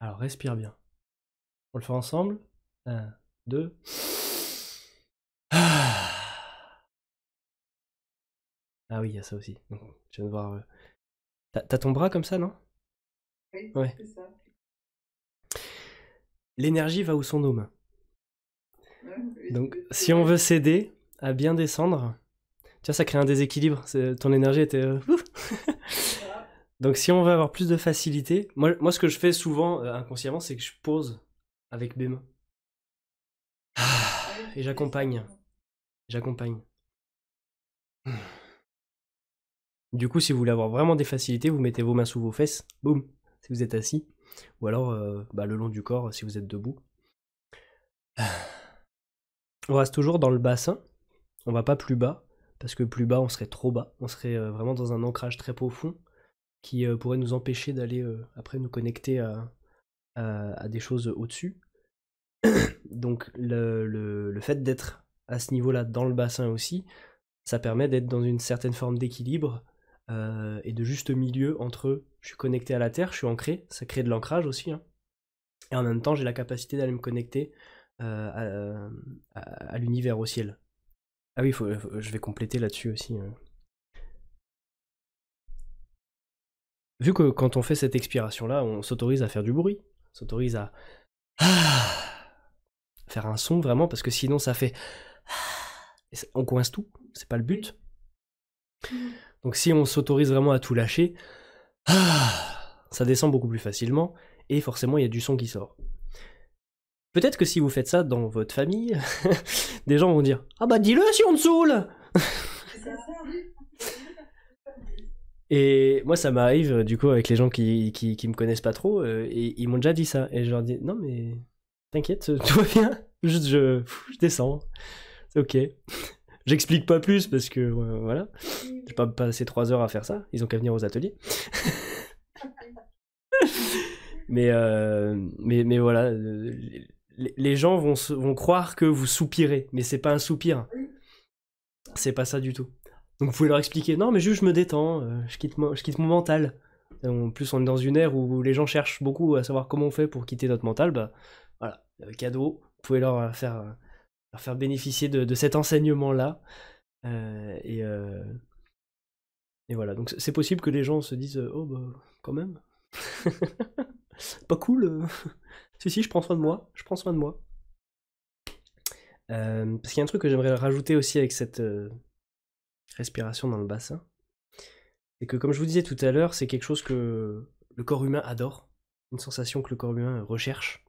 Alors respire bien. On le fait ensemble. Un, deux. Ah, oui, il y a ça aussi. Je viens de voir. Euh, t'as ton bras comme ça, non Oui, c'est ça. L'énergie va où sont nos mains. Donc, si on veut s'aider à bien descendre, tu ça crée un déséquilibre. Ton énergie était. Euh, [laughs] Donc si on veut avoir plus de facilité, moi, ce que je fais souvent euh, inconsciemment, c'est que je pose avec mes mains. Ah, et j'accompagne. J'accompagne. Du coup, si vous voulez avoir vraiment des facilités, vous mettez vos mains sous vos fesses, boum, si vous êtes assis, ou alors euh, bah, le long du corps si vous êtes debout. On reste toujours dans le bassin, on va pas plus bas, parce que plus bas on serait trop bas, on serait euh, vraiment dans un ancrage très profond qui euh, pourrait nous empêcher d'aller euh, après nous connecter à, des choses au-dessus. [coughs] Donc le, le, le fait d'être à ce niveau-là dans le bassin aussi, ça permet d'être dans une certaine forme d'équilibre euh, et de juste milieu entre je suis connecté à la Terre, je suis ancré, ça crée de l'ancrage aussi. Hein. Et en même temps, j'ai la capacité d'aller me connecter à, l'univers, au ciel. Ah oui, je vais compléter là-dessus aussi. Hein. vu que quand on fait cette expiration-là, on s'autorise à faire du bruit, s'autorise à [sighs] faire un son vraiment, parce que sinon ça fait... [sighs] on coince tout, c'est pas le but. Mm. Donc si on s'autorise vraiment à tout lâcher, [sighs] ça descend beaucoup plus facilement, et forcément il y a du son qui sort. Peut-être que si vous faites ça dans votre famille, [laughs] des gens vont dire Ah bah dis-le si on te saoule et moi, ça m'arrive, euh, du coup, avec les gens qui, qui, qui me connaissent pas trop, euh, et ils m'ont déjà dit ça. Et je leur dis, non, mais t'inquiète, [laughs] tout va bien. Juste, je, je descends. ok. [laughs] J'explique pas plus parce que, euh, voilà. j'ai pas passé trois heures à faire ça. Ils ont qu'à venir aux ateliers. [laughs] mais, mais, mais voilà. Les, gens vont, vont croire que vous soupirez, mais c'est pas un soupir. C'est pas ça du tout. Donc vous pouvez leur expliquer, non mais juste je me détends, euh, je quitte, mon, je quitte mon mental. en plus on est dans une ère où les gens cherchent beaucoup à savoir comment on fait pour quitter notre mental, bah voilà, euh, cadeau, vous pouvez leur euh, faire, leur faire bénéficier de, de cet enseignement-là. et, et voilà, donc c'est possible que les gens se disent, oh bah quand même, [laughs] pas cool, [laughs] si si je prends soin de moi, je prends soin de moi. parce qu'il y a un truc que j'aimerais rajouter aussi avec cette, respiration dans le bassin. Et que comme je vous disais tout à l'heure, c'est quelque chose que le corps humain adore, une sensation que le corps humain recherche.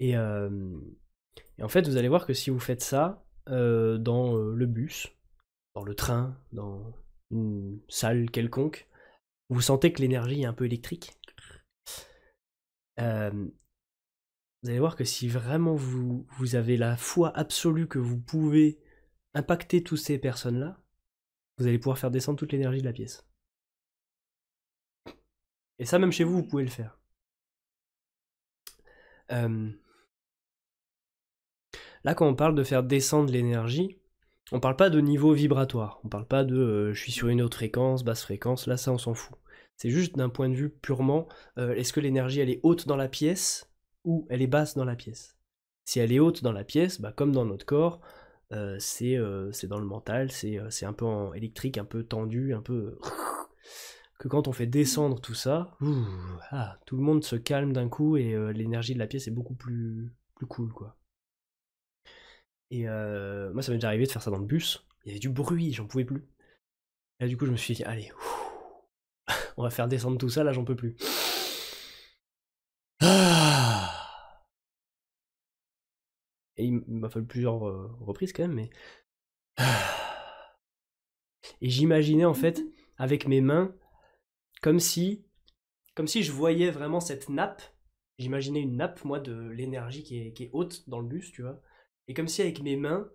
Et, euh, en fait, vous allez voir que si vous faites ça euh, dans euh, le bus, dans le train, dans une salle quelconque, vous sentez que l'énergie est un peu électrique. vous allez voir que si vraiment vous, vous avez la foi absolue que vous pouvez Impacter toutes ces personnes-là, vous allez pouvoir faire descendre toute l'énergie de la pièce. Et ça, même chez vous, vous pouvez le faire. Euh, là, quand on parle de faire descendre l'énergie, on parle pas de niveau vibratoire, on parle pas de euh, je suis sur une haute fréquence, basse fréquence, là ça on s'en fout. C'est juste d'un point de vue purement euh, est-ce que l'énergie elle est haute dans la pièce ou elle est basse dans la pièce. Si elle est haute dans la pièce, bah, comme dans notre corps, euh, euh, c'est dans le mental, c'est euh, un peu électrique, un peu tendu, un peu... [laughs] Que quand on fait descendre tout ça, ah, tout le monde se calme d'un coup et l'énergie de la pièce est beaucoup plus, plus cool, quoi. Et moi, ça m'est déjà arrivé de faire ça dans le bus. Il y avait du bruit, j'en pouvais plus. Et du coup, je me suis dit, allez, [laughs] on va faire descendre tout ça, là, j'en peux plus. Et il m'a fallu plusieurs euh, reprises quand même, mais. [sighs] Et j'imaginais en fait, mm-hmm. avec mes mains, comme si, comme si je voyais vraiment cette nappe. J'imaginais une nappe, moi, de l'énergie qui est, haute dans le bus, tu vois. Et comme si avec mes mains,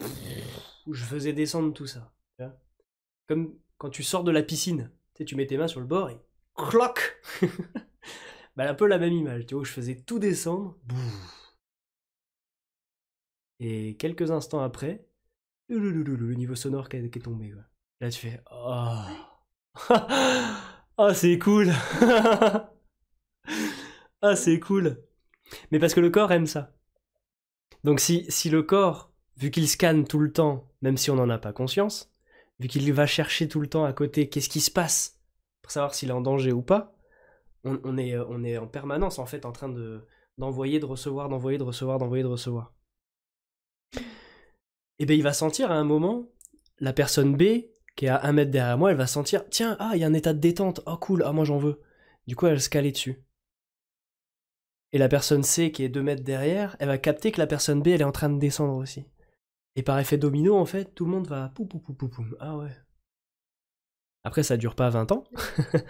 je faisais descendre tout ça. comme quand tu sors de la piscine, tu, sais, tu mets tes mains sur le bord et cloc [laughs] bah, un peu la même image, tu vois, je faisais tout descendre, et quelques instants après, le niveau sonore qui est tombé. Là, tu fais Oh [laughs] Ah, c'est cool [laughs] Ah, c'est cool Mais parce que le corps aime ça. Donc, si, si le corps, vu qu'il scanne tout le temps, même si on n'en a pas conscience, vu qu'il va chercher tout le temps à côté qu'est-ce qui se passe pour savoir s'il est en danger ou pas, on, on, est, euh, on est en permanence en fait en train de d'envoyer, de recevoir, d'envoyer, de recevoir, d'envoyer, de recevoir. Et eh bien il va sentir à un moment, la personne B, qui est à un mètre derrière moi, elle va sentir, tiens, ah, il y a un état de détente, oh cool, ah moi j'en veux. Du coup, elle se caler dessus. Et la personne C, qui est deux mètres derrière, elle va capter que la personne B, elle est en train de descendre aussi. Et par effet domino, en fait, tout le monde va pou pou pou pou poum. Ah ouais. Après, ça dure pas 20 ans,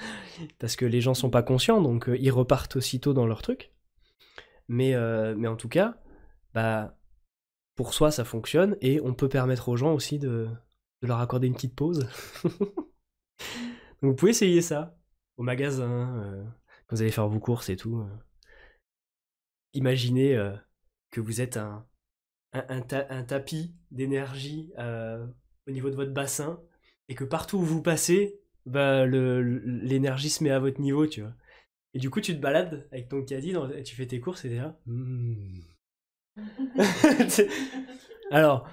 [laughs] parce que les gens sont pas conscients, donc euh, ils repartent aussitôt dans leur truc. Mais, euh, mais en tout cas, bah, pour soi, ça fonctionne et on peut permettre aux gens aussi de, leur accorder une petite pause. [laughs] Donc vous pouvez essayer ça au magasin, euh, quand vous allez faire vos courses et tout. Euh. Imaginez euh, que vous êtes un, tapis d'énergie au niveau de votre bassin et que partout où vous passez, bah, l'énergie se met à votre niveau, tu vois. Et du coup, tu te balades avec ton caddie et tu fais tes courses et t'es hmm. [laughs] Alors,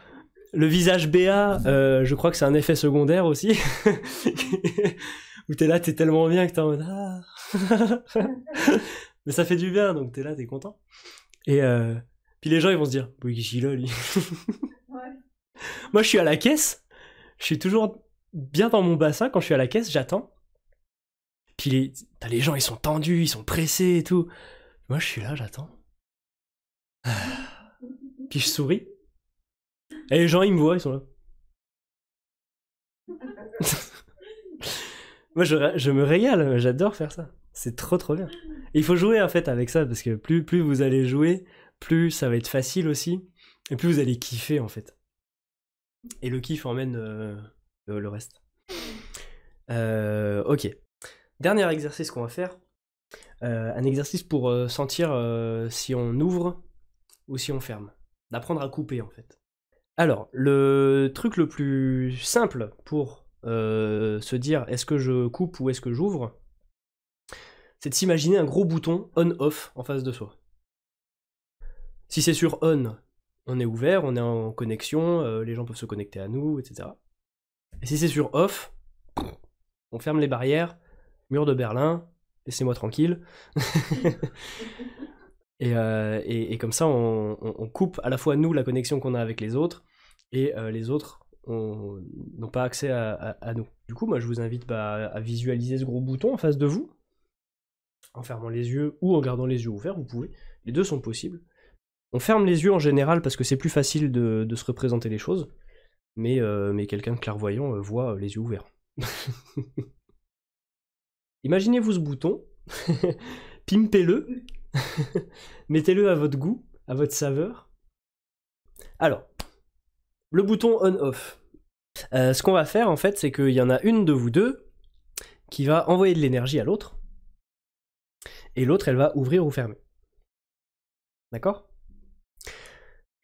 le visage BA, euh, je crois que c'est un effet secondaire aussi. [laughs] Où t'es là, t'es tellement bien que t'es en mode. Ah. [laughs] Mais ça fait du bien, donc t'es là, t'es content. Et euh, puis les gens, ils vont se dire Oui, j'y là, Moi, je suis à la caisse. Je suis toujours bien dans mon bassin. Quand je suis à la caisse, j'attends. Puis les... t'as les gens, ils sont tendus, ils sont pressés et tout. Moi, je suis là, j'attends. Ah je souris. Et les gens, ils me voient, ils sont là. [laughs] Moi, je, je, me régale, j'adore faire ça. C'est trop, trop bien. il faut jouer, en fait, avec ça, parce que plus, plus vous allez jouer, plus ça va être facile aussi, et plus vous allez kiffer, en fait. Et le kiff emmène euh, euh, le reste. Euh, ok. Dernier exercice qu'on va faire. un exercice pour sentir si on ouvre ou si on ferme d'apprendre à couper en fait. Alors, le truc le plus simple pour euh, se dire est-ce que je coupe ou est-ce que j'ouvre, c'est de s'imaginer un gros bouton on-off en face de soi. Si c'est sur on, on est ouvert, on est en connexion, euh, les gens peuvent se connecter à nous, etc. Et si c'est sur off, on ferme les barrières, mur de Berlin, laissez-moi tranquille. [laughs] [laughs] Euh, et, comme ça, on, coupe à la fois nous la connexion qu'on a avec les autres et euh, les autres n'ont pas accès à, nous. Du coup, moi, je vous invite bah, à visualiser ce gros bouton en face de vous, en fermant les yeux ou en gardant les yeux ouverts, vous pouvez. Les deux sont possibles. On ferme les yeux en général parce que c'est plus facile de, se représenter les choses, mais, euh, mais quelqu'un de clairvoyant voit les yeux ouverts. [laughs] Imaginez-vous ce bouton, [laughs] pimpez-le, [laughs] Mettez-le à votre goût, à votre saveur. Alors, le bouton on-off. Euh, ce qu'on va faire en fait, c'est qu'il y en a une de vous deux qui va envoyer de l'énergie à l'autre, et l'autre, elle va ouvrir ou fermer. D'accord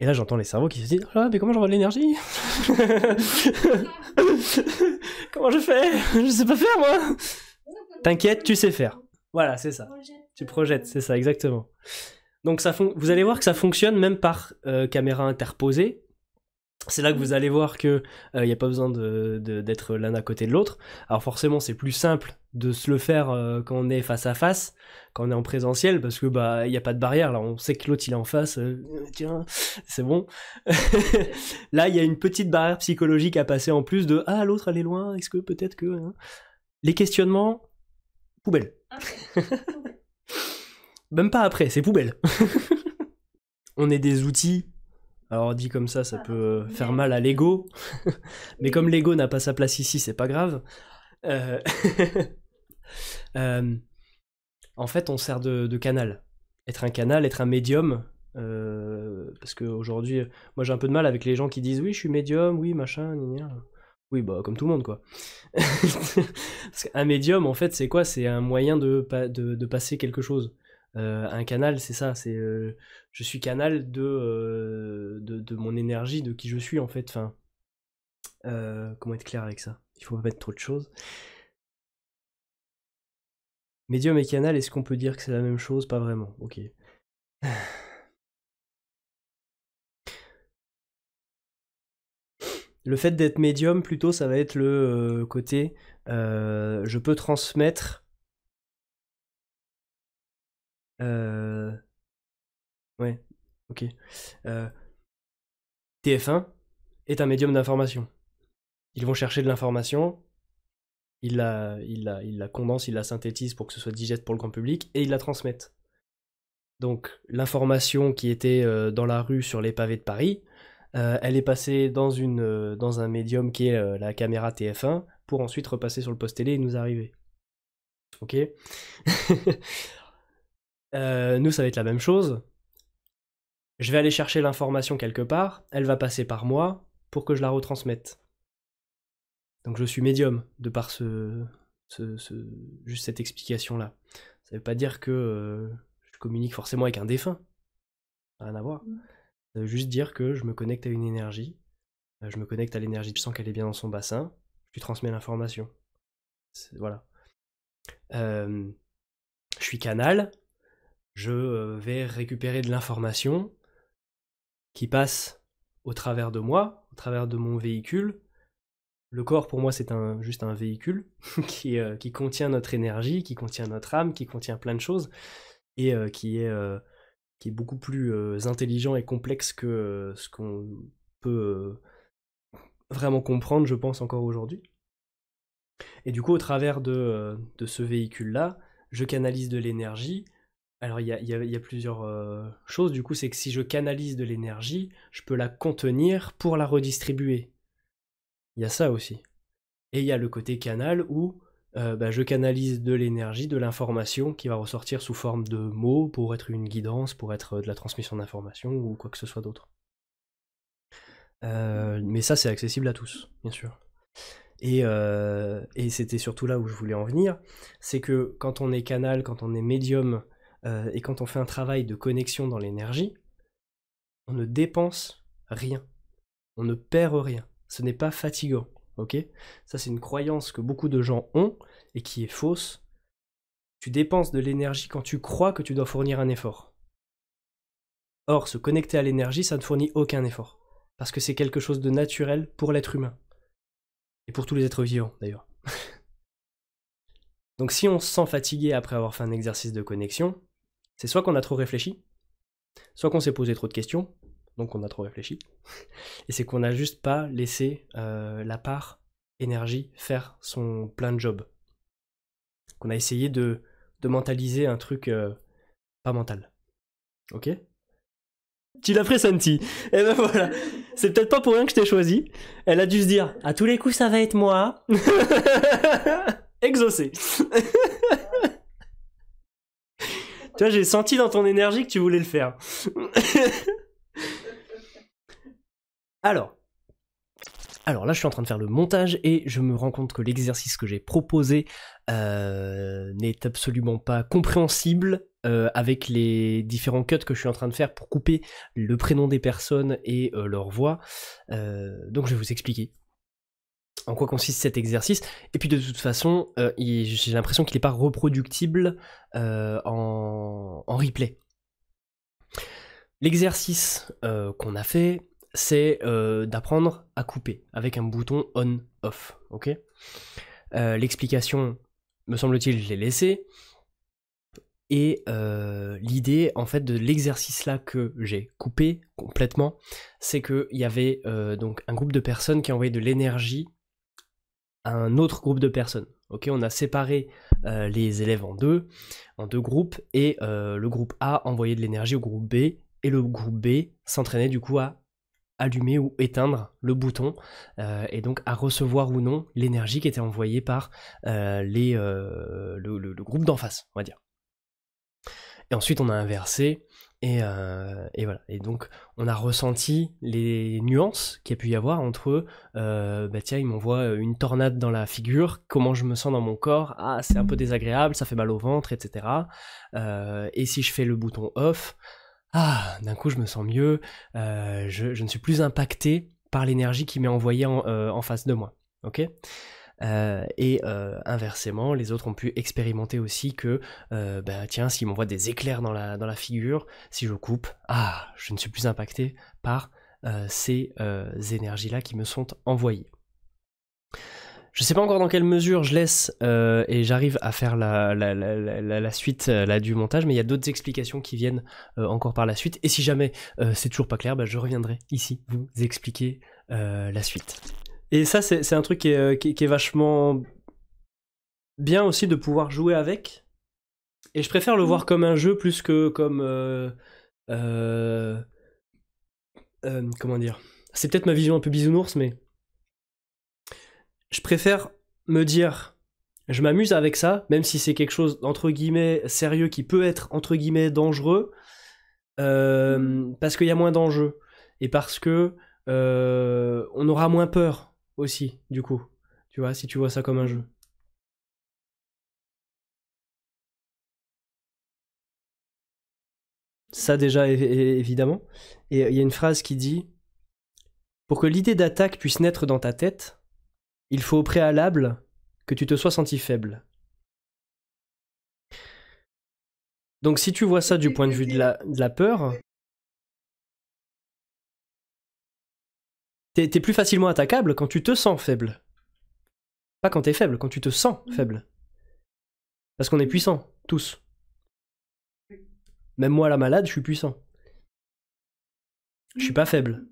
et là, j'entends les cerveaux qui se disent Ah, mais comment j'envoie de l'énergie [laughs] Comment je fais Je sais pas faire, moi T'inquiète, tu sais faire. Voilà, c'est ça. Tu projettes, c'est ça, exactement. Donc ça vous allez voir que ça fonctionne même par euh, caméra interposée. C'est là que vous allez voir qu'il n'y euh, a pas besoin d'être l'un à côté de l'autre. Alors forcément, c'est plus simple de se le faire euh, quand on est face à face, quand on est en présentiel, parce que bah il n'y a pas de barrière. Là, on sait que l'autre il est en face. tiens, c'est bon. [laughs] là, il y a une petite barrière psychologique à passer en plus de ah l'autre elle est loin. Est-ce que peut-être que hein les questionnements poubelle. [laughs] Même pas après, c'est poubelle. [laughs] on est des outils. Alors dit comme ça, ça ah, peut euh, faire mal à l'ego. [laughs] Mais comme l'ego n'a pas sa place ici, c'est pas grave. Euh, [laughs] euh, en fait, on sert de, canal. Être un canal, être un médium. Parce qu'aujourd'hui, moi j'ai un peu de mal avec les gens qui disent oui, je suis médium, oui, machin, Oui, bah, comme tout le monde, quoi. un médium, en fait, c'est quoi C'est un moyen de, de, passer quelque chose. Euh, un canal, c'est ça, c'est euh, je suis canal euh, de, de, mon énergie, de qui je suis en fait. comment être clair avec ça Il faut pas mettre trop de choses. Médium et canal, est-ce qu'on peut dire que c'est la même chose Pas vraiment, ok. [sighs] Le fait d'être médium, plutôt, ça va être le côté je peux transmettre euh, ouais, ok. Euh, TF1 est un médium d'information. Ils vont chercher de l'information, ils la, la, la condensent, ils la synthétisent pour que ce soit digeste pour le grand public, et ils la transmettent. Donc l'information qui était euh, dans la rue sur les pavés de Paris, elle est passée dans, une, dans un médium qui est la caméra TF1 pour ensuite repasser sur le poste télé et nous arriver. Ok [laughs] Euh, nous, ça va être la même chose. Je vais aller chercher l'information quelque part, elle va passer par moi pour que je la retransmette. Donc je suis médium de par ce, ce, juste cette explication-là. Ça ne veut pas dire que euh, je communique forcément avec un défunt. Rien à voir. Ça veut juste dire que je me connecte à une énergie. Euh, je me connecte à l'énergie, je sens qu'elle est bien dans son bassin. Je lui transmets l'information. Voilà. je suis canal, je euh, vais récupérer de l'information qui passe au travers de moi, au travers de mon véhicule. Le corps, pour moi, c'est juste un véhicule [laughs] euh, qui, contient notre énergie, qui contient notre âme, qui contient plein de choses, et euh, qui, est, beaucoup plus intelligent et complexe que ce qu'on peut vraiment comprendre, je pense, encore aujourd'hui. Et du coup, au travers de ce véhicule-là, je canalise de l'énergie, alors, il y a, plusieurs euh, choses. Du coup, c'est que si je canalise de l'énergie, je peux la contenir pour la redistribuer. Il y a ça aussi. Et il y a le côté canal où euh, bah, je canalise de l'énergie, de l'information qui va ressortir sous forme de mots pour être une guidance, pour être euh, de la transmission d'informations ou quoi que ce soit d'autre. mais ça, c'est accessible à tous, bien sûr. et c'était surtout là où je voulais en venir, c'est que quand on est canal, quand on est médium, euh, et quand on fait un travail de connexion dans l'énergie, on ne dépense rien. On ne perd rien. Ce n'est pas fatigant. Ok Ça, c'est une croyance que beaucoup de gens ont et qui est fausse. Tu dépenses de l'énergie quand tu crois que tu dois fournir un effort. Or, se connecter à l'énergie, ça ne fournit aucun effort. Parce que c'est quelque chose de naturel pour l'être humain. Et pour tous les êtres vivants, d'ailleurs. [laughs] Donc si on se sent fatigué après avoir fait un exercice de connexion, c'est soit qu'on a trop réfléchi, soit qu'on s'est posé trop de questions, donc on a trop réfléchi, [laughs] et c'est qu'on n'a juste pas laissé euh, la part énergie faire son plein de job. Qu'on a essayé de, de mentaliser un truc euh, pas mental. Ok tu l'as Santi [laughs] Et eh ben voilà. C'est peut-être pas pour rien que je t'ai choisi. Elle a dû se dire, à tous les coups, ça va être moi. [laughs] Exaucé. Tu vois, j'ai senti dans ton énergie que tu voulais le faire. [laughs] Alors. Alors là, je suis en train de faire le montage et je me rends compte que l'exercice que j'ai proposé euh, n'est absolument pas compréhensible euh, avec les différents cuts que je suis en train de faire pour couper le prénom des personnes et euh, leur voix. donc je vais vous expliquer en quoi consiste cet exercice. Et puis de toute façon, euh, j'ai l'impression qu'il n'est pas reproductible euh, en, replay. L'exercice euh, qu'on a fait, c'est d'apprendre à couper avec un bouton on-off. L'explication, me semble-t-il, je l'ai laissée. Et l'idée, en fait, de l'exercice-là que j'ai coupé complètement, c'est qu'il y avait donc un groupe de personnes qui envoyaient de l'énergie un autre groupe de personnes. on a séparé euh, les élèves en deux, en deux groupes, et euh, le groupe A envoyait de l'énergie au groupe B, et le groupe B s'entraînait du coup à allumer ou éteindre le bouton, euh, et donc à recevoir ou non l'énergie qui était envoyée par les, le, le groupe d'en face, on va dire. Et ensuite, on a inversé euh, et, voilà. Et donc, on a ressenti les nuances qu'il y a pu y avoir entre, euh, bah tiens, il m'envoie une tornade dans la figure, comment je me sens dans mon corps, ah, c'est un peu désagréable, ça fait mal au ventre, etc. Euh, et si je fais le bouton off, ah, d'un coup, je me sens mieux, je, ne suis plus impacté par l'énergie qui m'est envoyée en, en face de moi. Ok euh, et euh, inversement, les autres ont pu expérimenter aussi que, euh, bah, tiens, si m'envoie des éclairs dans la, figure, si je coupe, ah, je ne suis plus impacté par ces énergies-là qui me sont envoyées. Je ne sais pas encore dans quelle mesure je laisse et j'arrive à faire la, suite du montage, mais il y a d'autres explications qui viennent encore par la suite. Et si jamais c'est toujours pas clair, bah, je reviendrai ici vous expliquer la suite. Et ça, c'est un truc euh, qui est, vachement bien aussi de pouvoir jouer avec. Et je préfère le mmh. voir comme un jeu plus que comme. Euh, euh, comment dire C'est peut-être ma vision un peu bisounours, mais. Je préfère me dire. Je m'amuse avec ça, même si c'est quelque chose entre guillemets sérieux qui peut être entre guillemets dangereux, mmh. parce qu'il y a moins d'enjeux et parce que on aura moins peur aussi, du coup. Tu vois, si tu vois ça comme un jeu. Ça déjà, évidemment. Et euh, il y a une phrase qui dit, pour que l'idée d'attaque puisse naître dans ta tête, il faut au préalable que tu te sois senti faible. Donc si tu vois ça du point de vue de la, de la peur, T'es plus facilement attaquable quand tu te sens faible. Pas quand t'es faible, quand tu te sens mm. faible. Parce qu'on est puissant, tous. Même moi, la malade, je suis puissant. Je suis pas faible.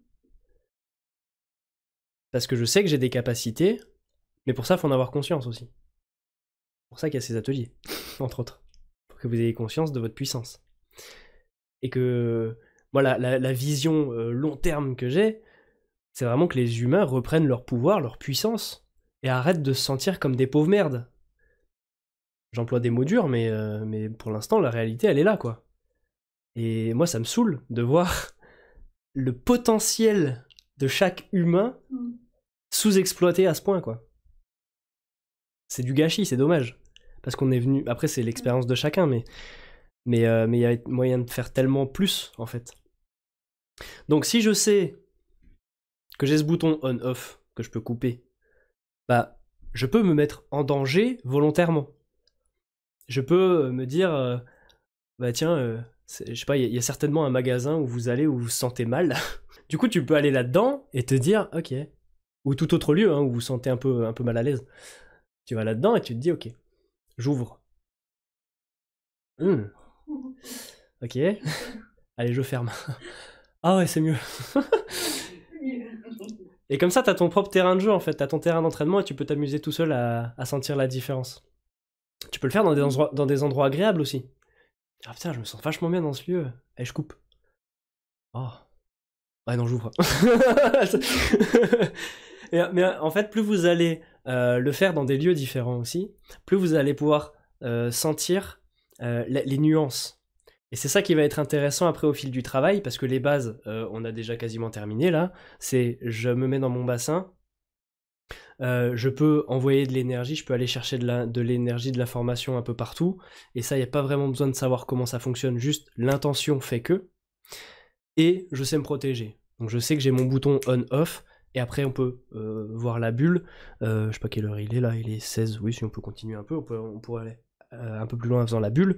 Parce que je sais que j'ai des capacités, mais pour ça, il faut en avoir conscience aussi. pour ça qu'il y a ces ateliers, [laughs] entre autres. Pour que vous ayez conscience de votre puissance. Et que, voilà, la, vision euh, long terme que j'ai, c'est vraiment que les humains reprennent leur pouvoir, leur puissance, et arrêtent de se sentir comme des pauvres merdes. J'emploie des mots durs, mais, euh, mais pour l'instant, la réalité, elle est là, quoi. Et moi, ça me saoule de voir [laughs] le potentiel de chaque humain mm. sous-exploité à ce point, quoi. C'est du gâchis, c'est dommage. Parce qu'on est venu. Après, c'est l'expérience de chacun, mais mais euh, il y a moyen de faire tellement plus, en fait. Donc, si je sais que j'ai ce bouton on-off que je peux couper, bah, je peux me mettre en danger volontairement. Je peux euh, me dire, euh, bah tiens, euh, je sais pas, il y, a certainement un magasin où vous allez où vous vous sentez mal. [laughs] du coup, tu peux aller là-dedans et te dire, ok. Ou tout autre lieu hein, où vous vous sentez un peu, un peu mal à l'aise. Tu vas là-dedans et tu te dis, ok, j'ouvre. Hum. [laughs] Ok. allez, je ferme. [laughs] ah ouais, c'est mieux. Et comme ça, tu as ton propre terrain de jeu, en fait. Tu as ton terrain d'entraînement et tu peux t'amuser tout seul à, sentir la différence. Tu peux le faire dans des, endroits, dans des endroits agréables aussi. Ah putain, je me sens vachement bien dans ce lieu. Et eh, je coupe. Oh. Ouais, non, j'ouvre. [laughs] mais, en fait, plus vous allez euh, le faire dans des lieux différents aussi, plus vous allez pouvoir euh, sentir euh, les nuances et c'est ça qui va être intéressant après au fil du travail, parce que les bases, euh, on a déjà quasiment terminé là. C'est je me mets dans mon bassin, euh, je peux envoyer de l'énergie, je peux aller chercher de l'énergie, de, l'information la un peu partout. Et ça, il n'y a pas vraiment besoin de savoir comment ça fonctionne, juste l'intention fait que. Et je sais me protéger. Donc je sais que j'ai mon bouton on-off. Et après, on peut euh, voir la bulle. je sais pas quelle heure il est là, il est 16. Oui, si on peut continuer un peu, on, on pourrait aller un peu plus loin en faisant la bulle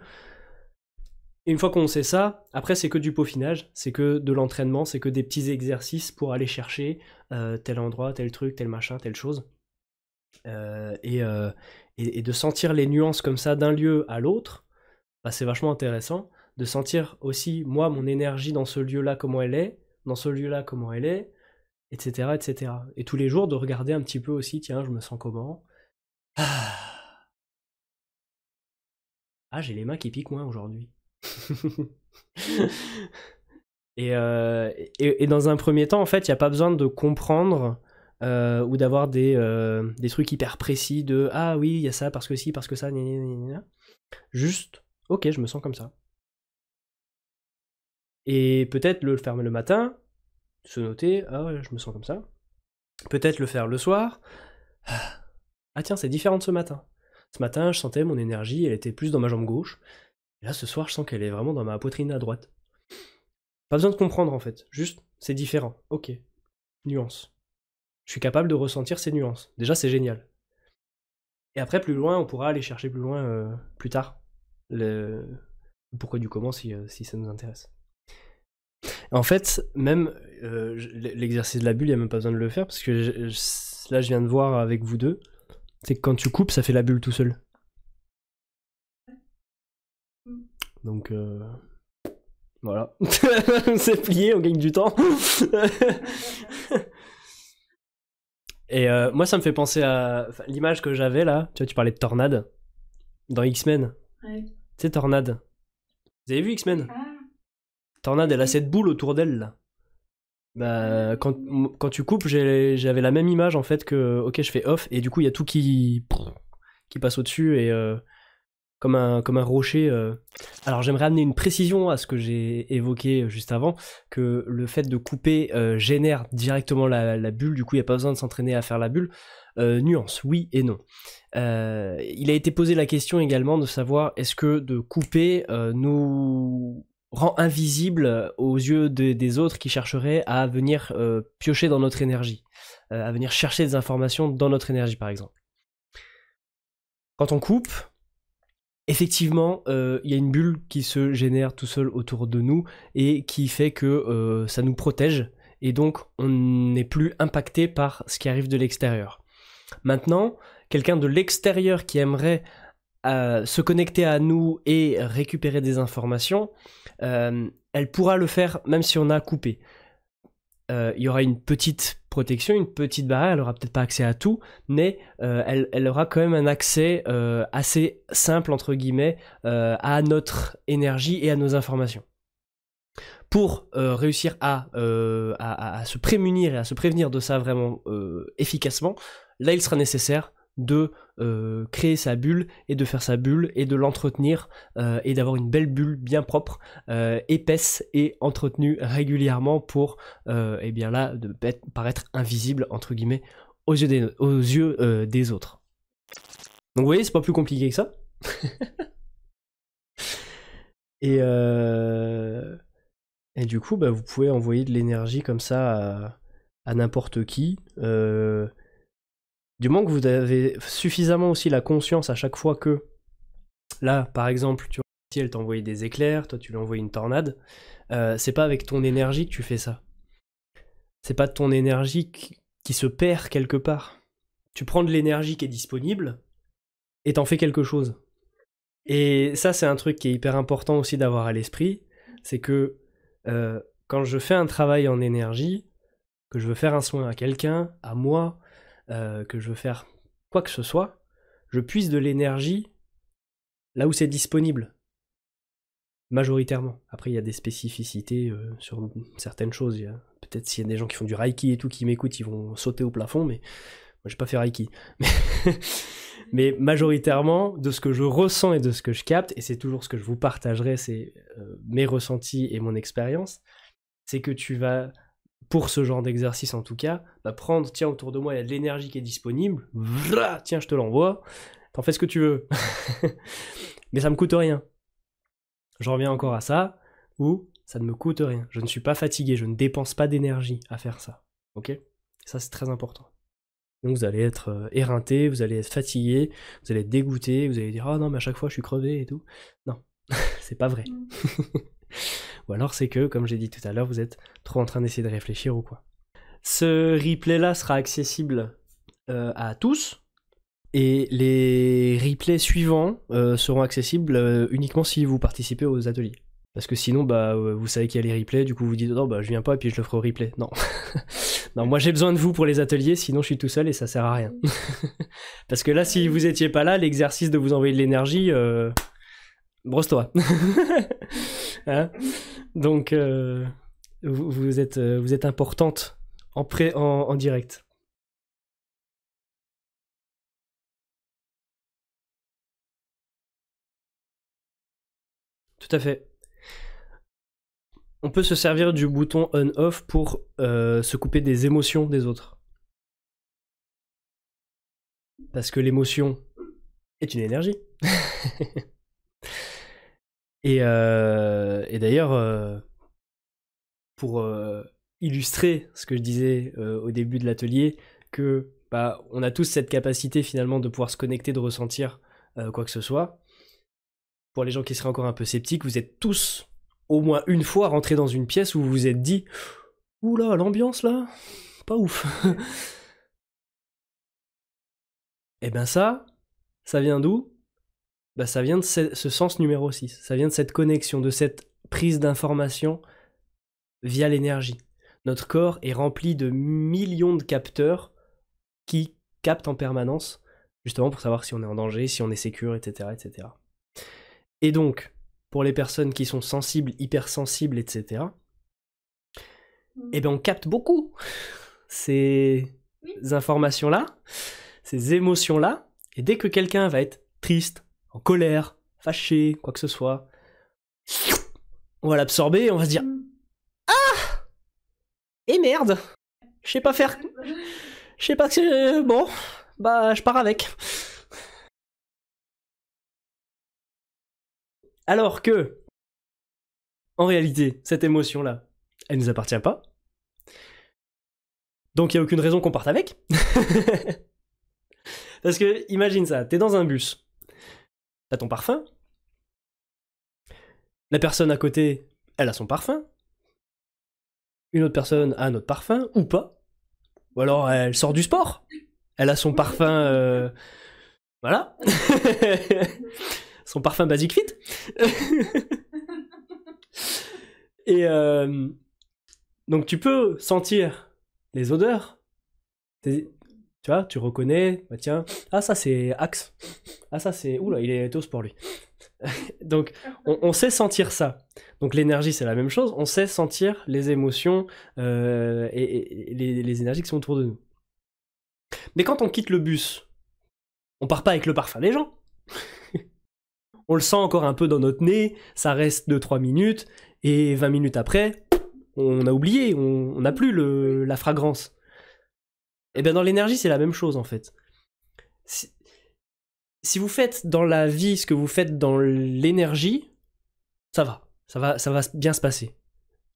une fois qu'on sait ça, après c'est que du peaufinage, c'est que de l'entraînement, c'est que des petits exercices pour aller chercher euh, tel endroit, tel truc, tel machin, telle chose. Euh, euh, et, de sentir les nuances comme ça d'un lieu à l'autre, bah, c'est vachement intéressant. De sentir aussi, moi, mon énergie dans ce lieu-là, comment elle est, dans ce lieu-là, comment elle est, etc., etc. Et tous les jours, de regarder un petit peu aussi, tiens, je me sens comment. Ah, ah j'ai les mains qui piquent moins aujourd'hui. [laughs] Euh, et, dans un premier temps, en fait, il n'y a pas besoin de comprendre euh, ou d'avoir des, euh, des, trucs hyper précis de ah oui, il y a ça parce que si, parce que ça, Juste, ok, je me sens comme ça. Et peut-être le faire le matin, se noter, ah je me sens comme ça. Peut-être le faire le soir. Ah, ah tiens, c'est différent ce matin. Ce matin, je sentais mon énergie, elle était plus dans ma jambe gauche là, ce soir, je sens qu'elle est vraiment dans ma poitrine à droite. Pas besoin de comprendre en fait, juste c'est différent. Ok, nuance. Je suis capable de ressentir ces nuances. Déjà, c'est génial. Et après, plus loin, on pourra aller chercher plus loin euh, plus tard le pourquoi du comment si, euh, ça nous intéresse. En fait, même euh, l'exercice de la bulle, il n'y a même pas besoin de le faire parce que là, je viens de voir avec vous deux, c'est que quand tu coupes, ça fait la bulle tout seul. Donc euh, voilà, on [laughs] s'est plié, on gagne du temps. [laughs] Et euh, moi, ça me fait penser à l'image que j'avais là. Tu vois, tu parlais de tornade dans X-Men. Tu sais, tornade. Vous avez vu X-Men ah. Tornade, elle a cette boule autour d'elle Bah, quand, quand tu coupes, j'avais la même image en fait que ok, je fais off et du coup, il y a tout qui, qui passe au-dessus et euh, comme un, comme un rocher. Euh. Alors j'aimerais amener une précision à ce que j'ai évoqué euh, juste avant, que le fait de couper euh, génère directement la, bulle, du coup il n'y a pas besoin de s'entraîner à faire la bulle. nuance, oui et non. il a été posé la question également de savoir est-ce que de couper nous rend invisible aux yeux des autres qui chercheraient à venir piocher dans notre énergie, à venir chercher des informations dans notre énergie par exemple. Quand on coupe, effectivement, euh, il y a une bulle qui se génère tout seul autour de nous et qui fait que euh, ça nous protège et donc on n'est plus impacté par ce qui arrive de l'extérieur. Maintenant, quelqu'un de l'extérieur qui aimerait euh, se connecter à nous et récupérer des informations, elle pourra le faire même si on a coupé. Euh, il y aura une petite protection, une petite barrière, elle aura peut-être pas accès à tout, mais euh, elle, aura quand même un accès euh, assez simple, entre guillemets, à notre énergie et à nos informations. Pour réussir à, se prémunir et à se prévenir de ça vraiment efficacement, là il sera nécessaire de euh, créer sa bulle et de faire sa bulle et de l'entretenir euh, et d'avoir une belle bulle bien propre, euh, épaisse et entretenue régulièrement pour, eh bien là, de paraître invisible, entre guillemets, aux yeux des, aux yeux, des autres. Donc vous voyez, c'est pas plus compliqué que ça. [laughs] et, et du coup, bah, vous pouvez envoyer de l'énergie comme ça à n'importe qui. Du moins que vous avez suffisamment aussi la conscience à chaque fois que, là, par exemple, tu si elle des éclairs, toi tu lui envoies une tornade, euh, c'est pas avec ton énergie que tu fais ça. C'est pas ton énergie qui se perd quelque part. Tu prends de l'énergie qui est disponible et t'en fais quelque chose. Et ça, c'est un truc qui est hyper important aussi d'avoir à l'esprit, c'est que euh, quand je fais un travail en énergie, que je veux faire un soin à quelqu'un, à moi, euh, que je veux faire quoi que ce soit, je puise de l'énergie là où c'est disponible, majoritairement. Après, il y a des spécificités euh, sur certaines choses. Peut-être s'il y a des gens qui font du Reiki et tout qui m'écoutent, ils vont sauter au plafond, mais moi, je n'ai pas fait Reiki. [laughs] Mais... majoritairement de ce que je ressens et de ce que je capte, et c'est toujours ce que je vous partagerai, c'est euh, mes ressentis et mon expérience, c'est que tu vas pour ce genre d'exercice en tout cas, bah, prendre, tiens, autour de moi, il y a de l'énergie qui est disponible, voilà, tiens, je te l'envoie, t'en fais ce que tu veux. [laughs] Mais ça me coûte rien. Je reviens encore à ça, ou ça ne me coûte rien. Je ne suis pas fatigué, je ne dépense pas d'énergie à faire ça. Ok Ça, c'est très important. Donc vous allez être euh, éreinté, vous allez être fatigué, vous allez être dégoûté, vous allez dire ah oh non mais à chaque fois je suis crevé et tout. Non, [laughs] c'est pas vrai. Mm. [laughs] [laughs] Ou alors c'est que, comme j'ai dit tout à l'heure, vous êtes trop en train d'essayer de réfléchir ou quoi. Ce replay-là sera accessible euh, à tous. Et les replays suivants euh, seront accessibles euh, uniquement si vous participez aux ateliers. Parce que sinon, bah, vous savez qu'il y a les replays, du coup vous dites non, oh, bah, je viens pas et puis je le ferai au replay. Non. [laughs] non, moi j'ai besoin de vous pour les ateliers, sinon je suis tout seul et ça sert à rien. [laughs] Parce que là, si vous étiez pas là, l'exercice de vous envoyer de l'énergie, brosse-toi. Hein. Donc, euh, euh, vous, êtes, importante en, en, direct. Tout à fait. On peut se servir du bouton on-off pour euh, se couper des émotions des autres. Parce que l'émotion est une énergie. [laughs] Euh, et, d'ailleurs, euh, pour euh, illustrer ce que je disais au début de l'atelier, que bah, on a tous cette capacité finalement de pouvoir se connecter, de ressentir quoi que ce soit. Pour les gens qui seraient encore un peu sceptiques, vous êtes tous au moins une fois rentrés dans une pièce où vous vous êtes dit Oula, l'ambiance là, pas ouf. [laughs] et eh bien ça, ça vient d'où bah, ça vient de ce, sens numéro 6, ça vient de cette connexion, de cette prise d'information via l'énergie. Notre corps est rempli de millions de capteurs qui captent en permanence, justement pour savoir si on est en danger, si on est sécure, etc. etc. Et donc, pour les personnes qui sont sensibles, hypersensibles, etc., mmh. eh bien on capte beaucoup [laughs] ces informations-là, ces émotions-là, et dès que quelqu'un va être triste, colère, fâché, quoi que ce soit. On va l'absorber et on va se dire Ah Et merde Je sais pas faire. Je sais pas que. Euh, bon, bah, je pars avec. Alors que, en réalité, cette émotion-là, elle nous appartient pas. Donc il n'y a aucune raison qu'on parte avec. [laughs] Parce que, imagine ça, t'es dans un bus t'as ton parfum. La personne à côté, elle a son parfum. Une autre personne a un autre parfum, ou pas. Ou alors elle sort du sport. Elle a son parfum. Euh, voilà. [laughs] son parfum Basic Fit. [laughs] Et euh, donc tu peux sentir les odeurs. Tu vois, tu reconnais, bah, tiens, ah ça c'est Axe, ah ça c'est, oula, il est au pour lui. [laughs] Donc on, sait sentir ça. Donc l'énergie c'est la même chose, on sait sentir les émotions euh, et, les, énergies qui sont autour de nous. Mais quand on quitte le bus, on part pas avec le parfum des gens. [laughs] on le sent encore un peu dans notre nez, ça reste 2-3 minutes, et 20 minutes après, on a oublié, on n'a plus le, la fragrance. Et eh bien dans l'énergie, c'est la même chose en fait. Si, vous faites dans la vie ce que vous faites dans l'énergie, ça va. Ça va, ça va bien se passer.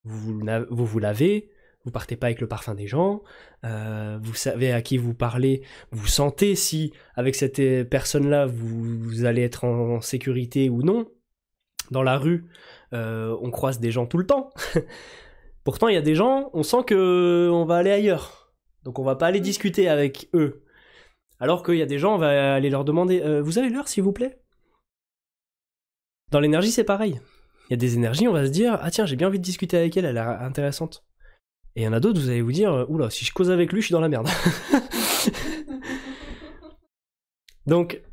Vous vous, lavez, vous partez pas avec le parfum des gens, euh, vous savez à qui vous parlez, vous sentez si avec cette euh, personne-là vous, allez être en sécurité ou non. Dans la rue, euh, on croise des gens tout le temps. [laughs] Pourtant, il y a des gens, on sent que on va aller ailleurs donc on va pas aller discuter avec eux. Alors qu'il y a des gens, on va aller leur demander euh, Vous avez l'heure, s'il vous plaît Dans l'énergie, c'est pareil. Il y a des énergies, on va se dire Ah tiens, j'ai bien envie de discuter avec elle, elle est intéressante. Et il y en a d'autres, vous allez vous dire euh, Oula, si je cause avec lui, je suis dans la merde. [laughs] Donc,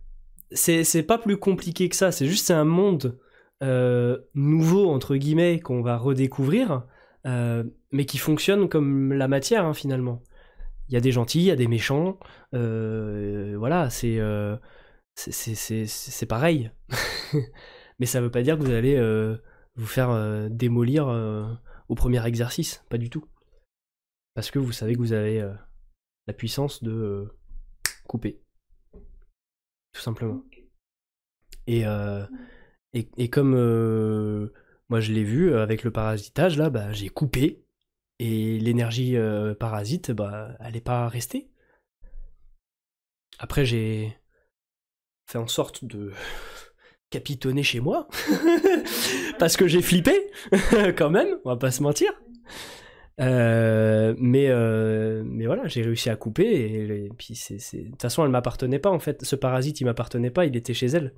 c'est pas plus compliqué que ça, c'est juste un monde euh, nouveau, entre guillemets, qu'on va redécouvrir, mais qui fonctionne comme la matière, hein, finalement il y a des gentils, il y a des méchants. Euh, voilà, c'est euh, pareil. [laughs] Mais ça ne veut pas dire que vous allez euh, vous faire démolir au premier exercice, pas du tout. Parce que vous savez que vous avez la puissance de couper. Tout simplement. Et, et, comme moi je l'ai vu avec le parasitage, là, bah, j'ai coupé et l'énergie euh, parasite, bah, elle n'est pas restée. Après, j'ai fait en sorte de [laughs] capitonner chez moi, [laughs] parce que j'ai flippé, [laughs] quand même, on va pas se mentir. Euh, mais, euh, mais voilà, j'ai réussi à couper. Et, puis, de toute façon, elle m'appartenait pas en fait. Ce parasite, il m'appartenait pas, il était chez elle.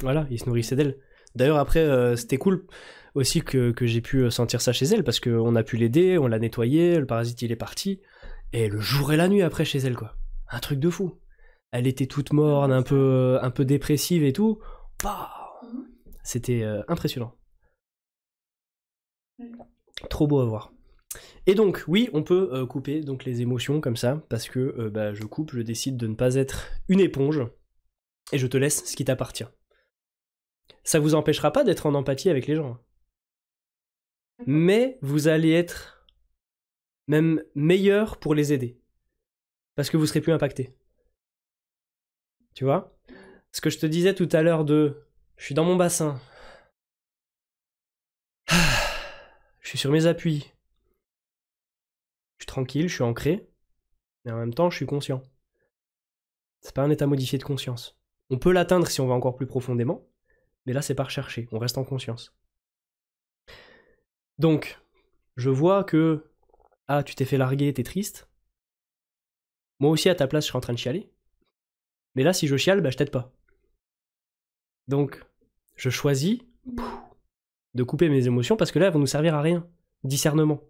Voilà, il se nourrissait d'elle. D'ailleurs, après, euh, c'était cool aussi que, j'ai pu euh, sentir ça chez elle parce qu'on a pu l'aider, on l'a nettoyé, le parasite il est parti. Et le jour et la nuit après chez elle, quoi. Un truc de fou. Elle était toute morne, un peu, un peu dépressive et tout. C'était euh, impressionnant. Trop beau à voir. Et donc, oui, on peut couper donc les émotions comme ça, parce que bah, je coupe, je décide de ne pas être une éponge, et je te laisse ce qui t'appartient. Ça vous empêchera pas d'être en empathie avec les gens. Hein. Mais vous allez être même meilleur pour les aider. Parce que vous serez plus impacté. Tu vois Ce que je te disais tout à l'heure de je suis dans mon bassin. [sighs] Je suis sur mes appuis. Je suis tranquille, je suis ancré. Mais en même temps, je suis conscient. C'est pas un état modifié de conscience. On peut l'atteindre si on va encore plus profondément, mais là, c'est pas recherché, on reste en conscience. Donc, je vois que, ah, tu t'es fait larguer, t'es triste. Moi aussi, à ta place, je suis en train de chialer. Mais là, si je chiale, bah, je t'aide pas. Donc, je choisis de couper mes émotions parce que là, elles vont nous servir à rien. Discernement.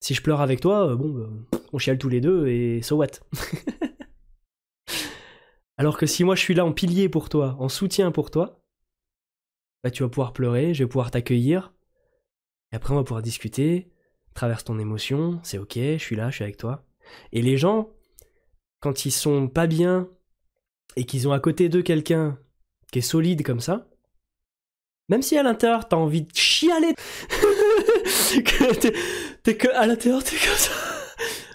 Si je pleure avec toi, euh, bon, bah, on chiale tous les deux et so what [laughs] Alors que si moi je suis là en pilier pour toi, en soutien pour toi, bah, tu vas pouvoir pleurer, je vais pouvoir t'accueillir. Et après, on va pouvoir discuter, traverse ton émotion, c'est ok, je suis là, je suis avec toi. Et les gens, quand ils sont pas bien et qu'ils ont à côté d'eux quelqu'un qui est solide comme ça, même si à l'intérieur t'as envie de chialer, [laughs] t'es que à l'intérieur t'es comme ça,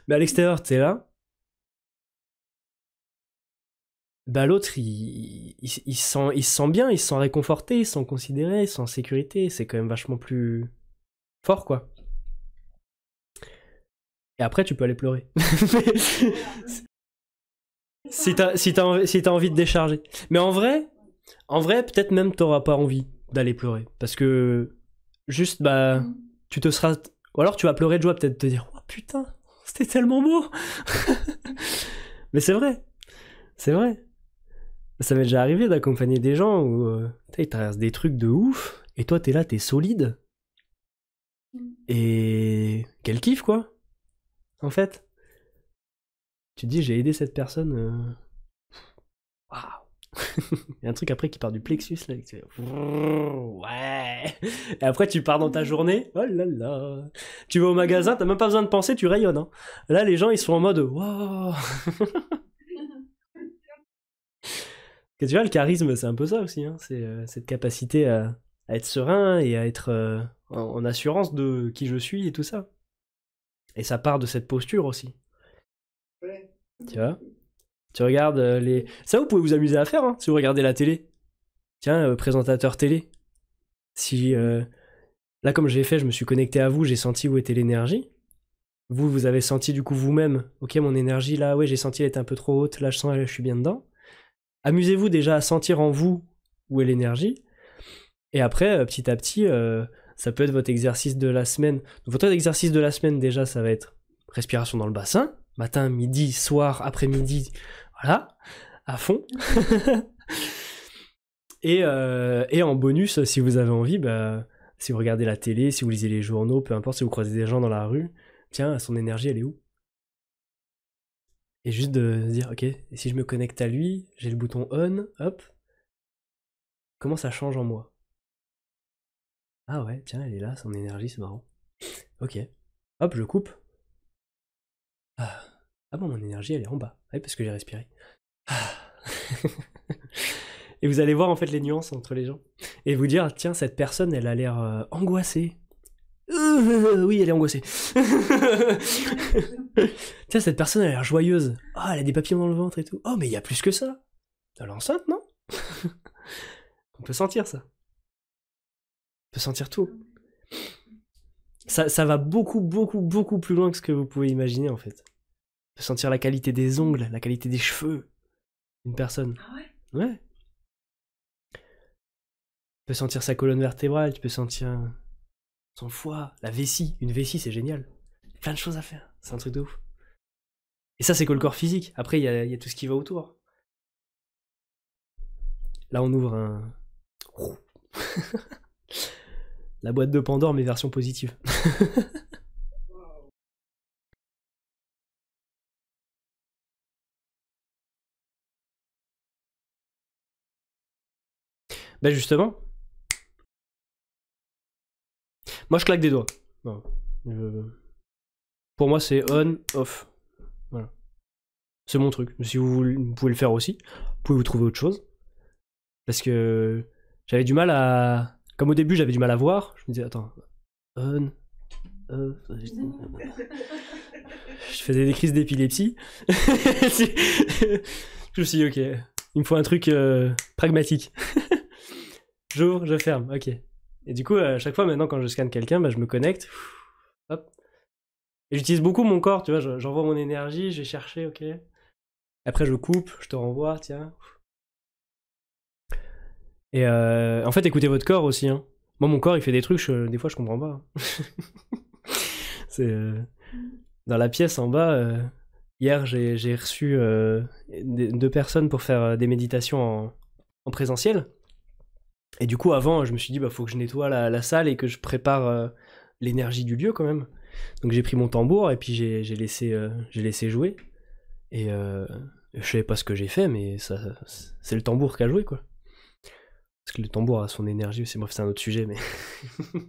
mais à l'extérieur t'es là, bah l'autre, il, sent, il se sent bien, il se sent réconforté, il se sent considéré, il se sent en sécurité. C'est quand même vachement plus fort, quoi. Et après, tu peux aller pleurer. [laughs] si t'as si as, as envie de décharger. Mais en vrai, en vrai, peut-être même t'auras pas envie d'aller pleurer. Parce que juste, bah, tu te seras. Ou alors tu vas pleurer de joie, peut-être te dire Oh putain, c'était tellement beau [laughs] Mais c'est vrai, c'est vrai. Ça m'est déjà arrivé d'accompagner des gens où euh, ils traversent des trucs de ouf, et toi t'es là, t'es solide. Mm. Et quel kiff quoi, en fait. Tu dis j'ai aidé cette personne. Euh, waouh. [laughs] Il y a un truc après qui part du plexus là. Tu [laughs] Ouais. Et après tu pars dans ta journée. Oh là là. Tu vas au magasin, t'as même pas besoin de penser, tu rayonnes. Hein. Là les gens ils sont en mode waouh. [laughs] tu vois, le charisme, c'est un peu ça aussi. Hein. C'est euh, cette capacité à, être serein et à être euh, en, assurance de qui je suis et tout ça. Et ça part de cette posture aussi. Ouais. Tu vois regardes euh, les. Ça, vous pouvez vous amuser à faire hein, si vous regardez la télé. Tiens, présentateur télé. Si. là, comme j'ai fait, je me suis connecté à vous, j'ai senti où était l'énergie. Vous, vous avez senti du coup vous-même. Ok, mon énergie là, ouais, j'ai senti elle était un peu trop haute. Là, je sens, je suis bien dedans amusez-vous déjà à sentir en vous où est l'énergie. Et après, euh, petit à petit, euh, ça peut être votre exercice de la semaine. votre exercice de la semaine, déjà, ça va être respiration dans le bassin, matin, midi, soir, après-midi, voilà, à fond. [laughs] Euh, et, en bonus, si vous avez envie, bah, si vous regardez la télé, si vous lisez les journaux, peu importe, si vous croisez des gens dans la rue, tiens, son énergie, elle est où et juste de se dire, ok, si je me connecte à lui, j'ai le bouton on, hop, comment ça change en moi Ah ouais, tiens, elle est là, son énergie, c'est marrant. Ok, hop, je coupe. Ah, ah bon, mon énergie, elle est en bas, ah parce que j'ai respiré. Ah. [laughs] et vous allez voir en fait les nuances entre les gens. Et vous dire, tiens, cette personne, elle a l'air euh, angoissée. Euh, oui, elle est angoissée. [laughs] Tiens, cette personne a l'air joyeuse. Ah, oh, elle a des papillons dans le ventre et tout. Oh, mais il y a plus que ça. Elle est enceinte, non [laughs] On peut sentir ça. On peut sentir tout. Ça, ça va beaucoup, beaucoup, beaucoup plus loin que ce que vous pouvez imaginer, en fait. On peut sentir la qualité des ongles, la qualité des cheveux d'une personne. Ah ouais Ouais. On peut sentir sa colonne vertébrale, tu peux sentir son foie, la vessie. Une vessie, c'est génial. Plein de choses à faire. C'est un truc de ouf. Et ça, c'est que le corps physique. Après, il y a, tout ce qui va autour. Là, on ouvre un. [laughs] la boîte de Pandore, mais version positive. [laughs] ben justement, moi, je claque des doigts. Pour moi, c'est on, off. Voilà. C'est mon truc. Si vous, pouvez le faire aussi, vous pouvez vous trouver autre chose. Parce que j'avais du mal à. Comme au début, j'avais du mal à voir. Je me disais, attends, on, off. Je faisais des crises d'épilepsie. [laughs] je me suis dit, ok, il me faut un truc euh, pragmatique. [laughs] J'ouvre, je ferme, ok. Et du coup, à chaque fois maintenant, quand je scanne quelqu'un, bah, je me connecte. Et j'utilise beaucoup mon corps, tu vois, j'envoie mon énergie, j'ai cherché, ok. Après, je coupe, je te renvoie, tiens. Et euh, en fait, écoutez votre corps aussi. Hein. Moi, mon corps, il fait des trucs, des fois, je comprends pas. Hein. [laughs] C'est. Euh, dans la pièce en bas, euh, hier, j'ai reçu deux personnes pour faire des méditations en présentiel. Et du coup, avant, je me suis dit, bah, faut que je nettoie la, la salle et que je prépare euh, l'énergie du lieu quand même. Donc j'ai pris mon tambour et puis j'ai laissé, euh, laissé jouer. Et euh, je savais pas ce que j'ai fait, mais ça, c'est le tambour qui a joué, quoi. Parce que le tambour a son énergie aussi. Bref, c'est un autre sujet, mais. [laughs]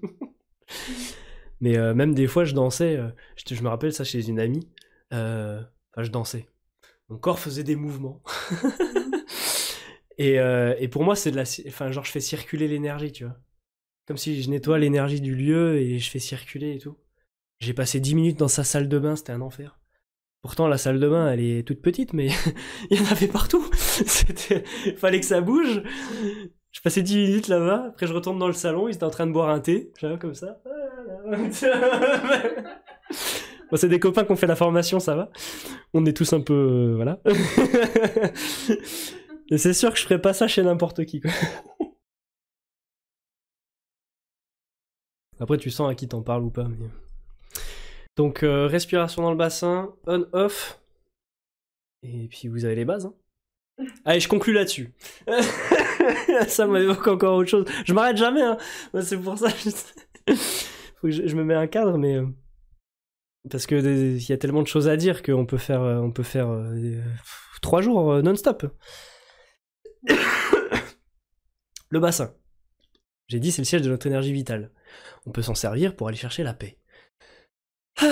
mais euh, même des fois, je dansais. Je, je, me rappelle ça chez une amie. Enfin, je dansais. Mon corps faisait des mouvements. [laughs] Euh, et, pour moi, c'est de la. Enfin, genre, je fais circuler l'énergie, tu vois. Comme si je nettoie l'énergie du lieu et je fais circuler et tout. J'ai passé 10 minutes dans sa salle de bain, c'était un enfer. Pourtant, la salle de bain, elle est toute petite, mais [laughs] il y en avait partout. [laughs] Fallait que ça bouge. Je passais 10 minutes là-bas, après je retourne dans le salon, ils étaient en train de boire un thé, comme ça. [laughs] c'est des copains qui ont fait la formation, ça va. On est tous un peu. Euh, voilà c'est sûr que je ferais pas ça chez n'importe qui. Après, tu sens à qui t'en parles ou pas. Donc, euh, respiration dans le bassin, on-off. Et puis, vous avez les bases. Hein. [laughs] Allez, je conclue là-dessus. [laughs] ça m'évoque encore autre chose. Je m'arrête jamais, hein. bah, c'est pour ça. Que je... Faut que je, me mets un cadre, mais euh, parce qu'il y a tellement de choses à dire qu'on peut faire, euh, on peut faire trois jours non-stop. [coughs] le bassin. J'ai dit, c'est le siège de notre énergie vitale. On peut s'en servir pour aller chercher la paix. [sighs]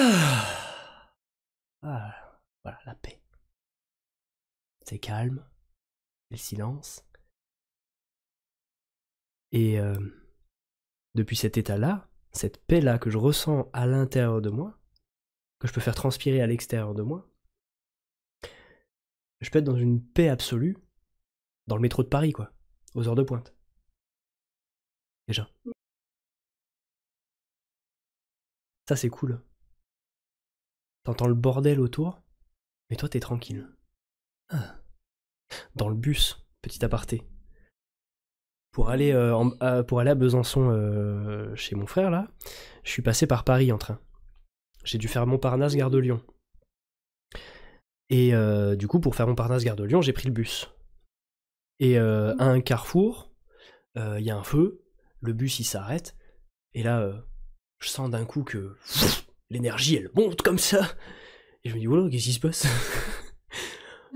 Ah, voilà, la paix. C'est calme, le silence. Et euh, depuis cet état-là, cette paix-là que je ressens à l'intérieur de moi, que je peux faire transpirer à l'extérieur de moi, je peux être dans une paix absolue dans le métro de Paris, quoi, aux heures de pointe. Déjà. Ça, c'est cool. T'entends le bordel autour, mais toi, t'es tranquille. Ah. Dans le bus, petit aparté. Pour aller, euh, à, pour aller à Besançon euh, chez mon frère, là, je suis passé par Paris en train. J'ai dû faire Montparnasse, gare de Lyon. Et euh, du coup, pour faire Montparnasse, gare de Lyon, j'ai pris le bus. Et euh, mmh. à un carrefour, euh, il y a un feu, le bus il s'arrête, et là, euh, je sens d'un coup que [sniffs] l'énergie elle monte comme ça. Et je me dis, voilà, qu'est-ce qui se passe [laughs]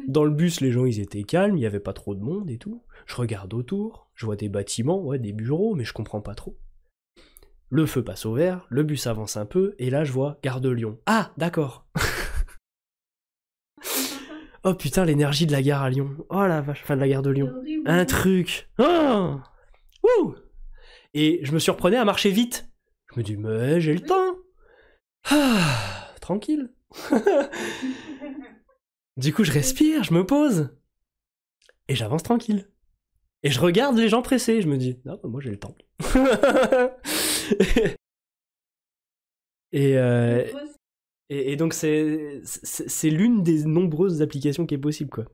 Dans le bus, les gens ils étaient calmes, il n'y avait pas trop de monde et tout. Je regarde autour, je vois des bâtiments, ouais, des bureaux, mais je comprends pas trop. Le feu passe au vert, le bus avance un peu, et là je vois Gare de Lyon. Ah, d'accord [laughs] Oh putain, l'énergie de la gare à Lyon. Oh la vache, enfin de la gare de Lyon. Un truc. Oh Ouh Et je me surprenais à marcher vite. Je me dis, mais j'ai le temps. Ah, tranquille. [laughs] du coup, je respire, je me pose. Et j'avance tranquille. Et je regarde les gens pressés. Je me dis, non, moi j'ai le temps. [laughs] et. Euh, et, donc c'est l'une des nombreuses applications qui est possible quoi.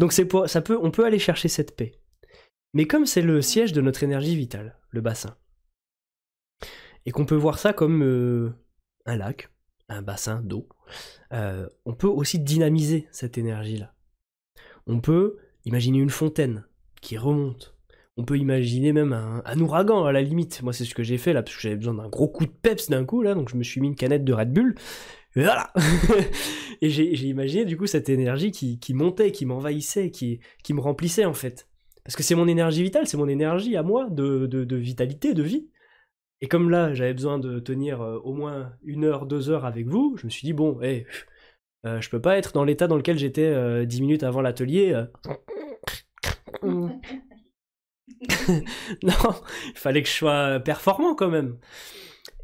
Donc c'est ça peut on peut aller chercher cette paix. Mais comme c'est le siège de notre énergie vitale, le bassin, et qu'on peut voir ça comme euh, un lac, un bassin d'eau, euh, on peut aussi dynamiser cette énergie-là. On peut imaginer une fontaine qui remonte. On peut imaginer même un, un ouragan à la limite. Moi, c'est ce que j'ai fait là, parce que j'avais besoin d'un gros coup de peps d'un coup là, donc je me suis mis une canette de Red Bull voilà [laughs] Et j'ai imaginé du coup cette énergie qui, montait, qui m'envahissait, qui, qui me remplissait en fait. Parce que c'est mon énergie vitale, c'est mon énergie à moi de, de, vitalité, de vie. Et comme là, j'avais besoin de tenir euh, au moins une heure, deux heures avec vous, je me suis dit, bon, je eh, ne euh, je peux pas être dans l'état dans lequel j'étais euh, dix minutes avant l'atelier. [laughs] non, il fallait que je sois performant quand même.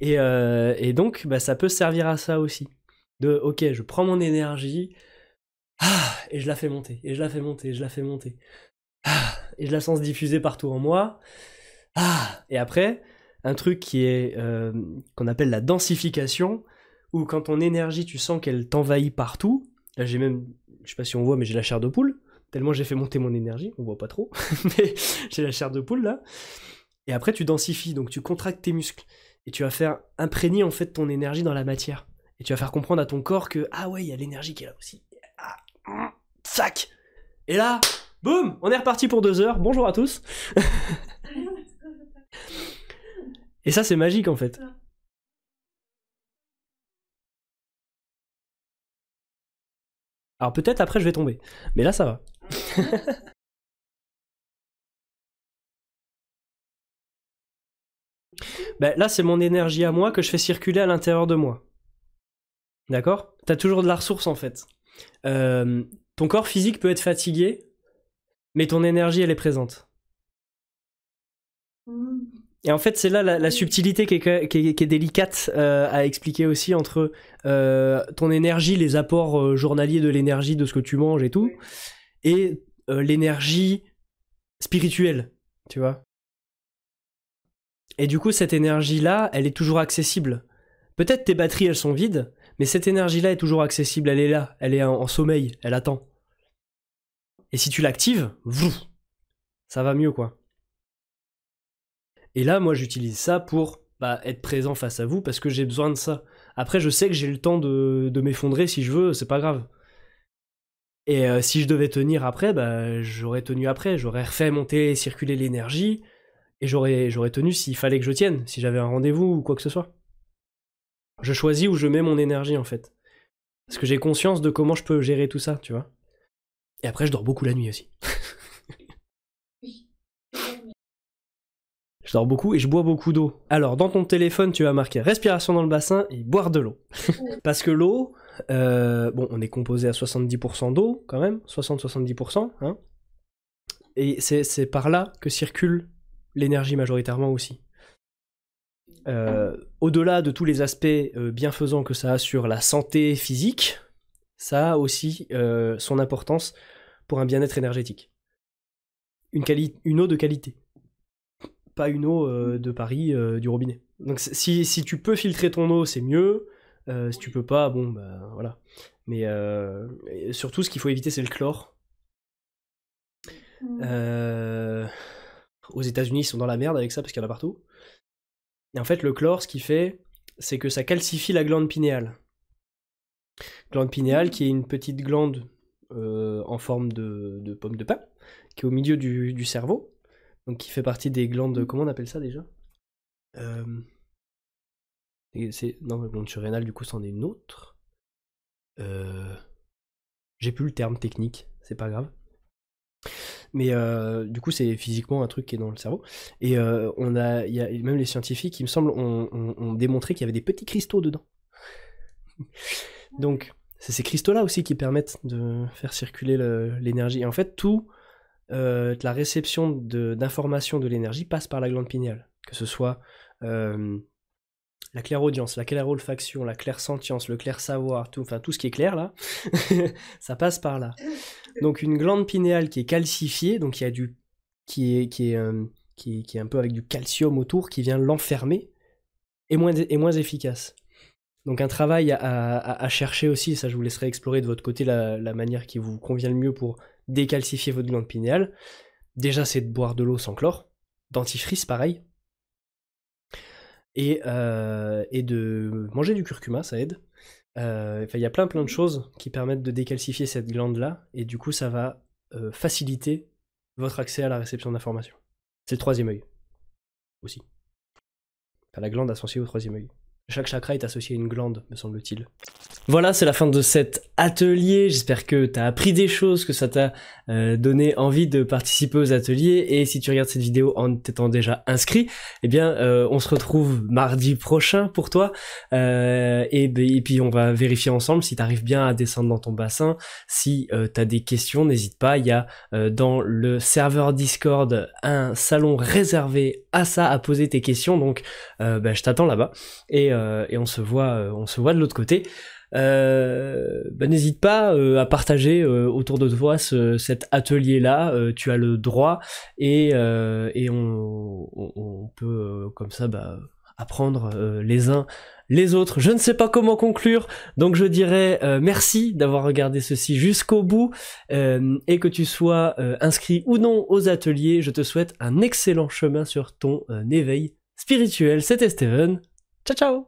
Et, et donc, bah, ça peut servir à ça aussi de ok, je prends mon énergie, ah, et je la fais monter, et je la fais monter, et je la fais monter, ah, et je la sens diffuser partout en moi, ah, et après, un truc qui est euh, qu'on appelle la densification, où quand ton énergie, tu sens qu'elle t'envahit partout, là j'ai même, je sais pas si on voit, mais j'ai la chair de poule, tellement j'ai fait monter mon énergie, on voit pas trop, [laughs] mais j'ai la chair de poule là, et après tu densifies, donc tu contractes tes muscles, et tu vas faire imprégner en fait ton énergie dans la matière. Et tu vas faire comprendre à ton corps que, ah ouais, il y a l'énergie qui est là aussi. Ah, sac Et là, boum On est reparti pour deux heures. Bonjour à tous [laughs] Et ça, c'est magique en fait. Alors peut-être après je vais tomber, mais là ça va. [laughs] ben, là c'est mon énergie à moi que je fais circuler à l'intérieur de moi. D'accord Tu as toujours de la ressource en fait. Euh, ton corps physique peut être fatigué, mais ton énergie, elle est présente. Mmh. Et en fait, c'est là la, subtilité qui est, délicate euh, à expliquer aussi entre euh, ton énergie, les apports journaliers de l'énergie, de ce que tu manges et tout, et l'énergie spirituelle, tu vois. Et du coup, cette énergie-là, elle est toujours accessible. Peut-être tes batteries, elles sont vides, mais cette énergie-là est toujours accessible, elle est là, elle est en, sommeil, elle attend. Et si tu l'actives, ça va mieux quoi. Et là, moi, j'utilise ça pour bah, être présent face à vous parce que j'ai besoin de ça. Après, je sais que j'ai le temps de, m'effondrer si je veux, c'est pas grave. Et euh, si je devais tenir après, bah, j'aurais tenu après, j'aurais refait monter, circuler l'énergie, et j'aurais tenu s'il fallait que je tienne, si j'avais un rendez-vous ou quoi que ce soit. Je choisis où je mets mon énergie en fait. Parce que j'ai conscience de comment je peux gérer tout ça, tu vois. Et après, je dors beaucoup la nuit aussi. [laughs] je dors beaucoup et je bois beaucoup d'eau. Alors, dans ton téléphone, tu vas marquer respiration dans le bassin et boire de l'eau. [laughs] Parce que l'eau, euh, bon, on est composé à 70% d'eau quand même, 60-70%. Hein et c'est par là que circule l'énergie majoritairement aussi. Euh, au-delà de tous les aspects euh, bienfaisants que ça a sur la santé physique, ça a aussi euh, son importance pour un bien-être énergétique. Une, eau de qualité, pas une eau mm. de Paris du robinet. Donc si, tu peux filtrer ton eau, c'est mieux. si tu peux pas, bon, bah, voilà. Mais surtout, ce qu'il faut éviter, c'est le chlore. Mm. aux États-Unis, ils sont dans la merde avec ça parce qu'il y en a partout. Et en fait, le chlore, ce qu'il fait, c'est que ça calcifie la glande pinéale. Glande pinéale qui est une petite glande euh, en forme de, pomme de pain, qui est au milieu du, cerveau, donc qui fait partie des glandes, mmh. comment on appelle ça déjà euh, Non, la glande surrénale, du coup, c'en est une autre. Euh, j'ai plus le terme technique, c'est pas grave. Mais euh, du coup, c'est physiquement un truc qui est dans le cerveau. Et euh, on a, y a, même les scientifiques, il me semble, ont, démontré qu'il y avait des petits cristaux dedans. Donc, c'est ces cristaux-là aussi qui permettent de faire circuler l'énergie. Et en fait, tout, euh, la réception d'informations de, l'énergie passe par la glande pinéale. Que ce soit la clairaudience, la clairolfaction, la clairsentience, le clair savoir, tout, enfin tout ce qui est clair là, [laughs] ça passe par là. Donc une glande pinéale qui est calcifiée, donc il a du qui est qui est, euh, qui un peu avec du calcium autour qui vient l'enfermer est moins et moins efficace. Donc un travail à, à, chercher aussi, ça je vous laisserai explorer de votre côté la, manière qui vous convient le mieux pour décalcifier votre glande pinéale. Déjà c'est de boire de l'eau sans chlore, dentifrice pareil, et, euh, et de manger du curcuma, ça aide. Euh, il y a plein plein de choses qui permettent de décalcifier cette glande-là, et du coup ça va euh, faciliter votre accès à la réception d'informations. C'est le troisième œil aussi. la glande associée au troisième œil. Chaque chakra est associé à une glande, me semble-t-il. Voilà, c'est la fin de cet atelier. J'espère que tu as appris des choses, que ça t'a euh, donné envie de participer aux ateliers. Et si tu regardes cette vidéo en t'étant déjà inscrit, eh bien, euh, on se retrouve mardi prochain pour toi. Euh, et, ben, et, puis, on va vérifier ensemble si tu arrives bien à descendre dans ton bassin. Si tu as des questions, n'hésite pas. Il y a dans le serveur Discord un salon réservé à ça, à poser tes questions. Donc, euh, bah, je t'attends là-bas et, euh, on se voit, euh, on se voit de l'autre côté. Euh, bah, n'hésite pas à partager autour de toi ce, cet atelier là tu as le droit et, on, peut comme ça bah, apprendre les uns les autres. Je ne sais pas comment conclure, donc je dirais euh, merci d'avoir regardé ceci jusqu'au bout euh, et que tu sois euh, inscrit ou non aux ateliers. Je te souhaite un excellent chemin sur ton éveil spirituel. C'était Steven. Ciao ciao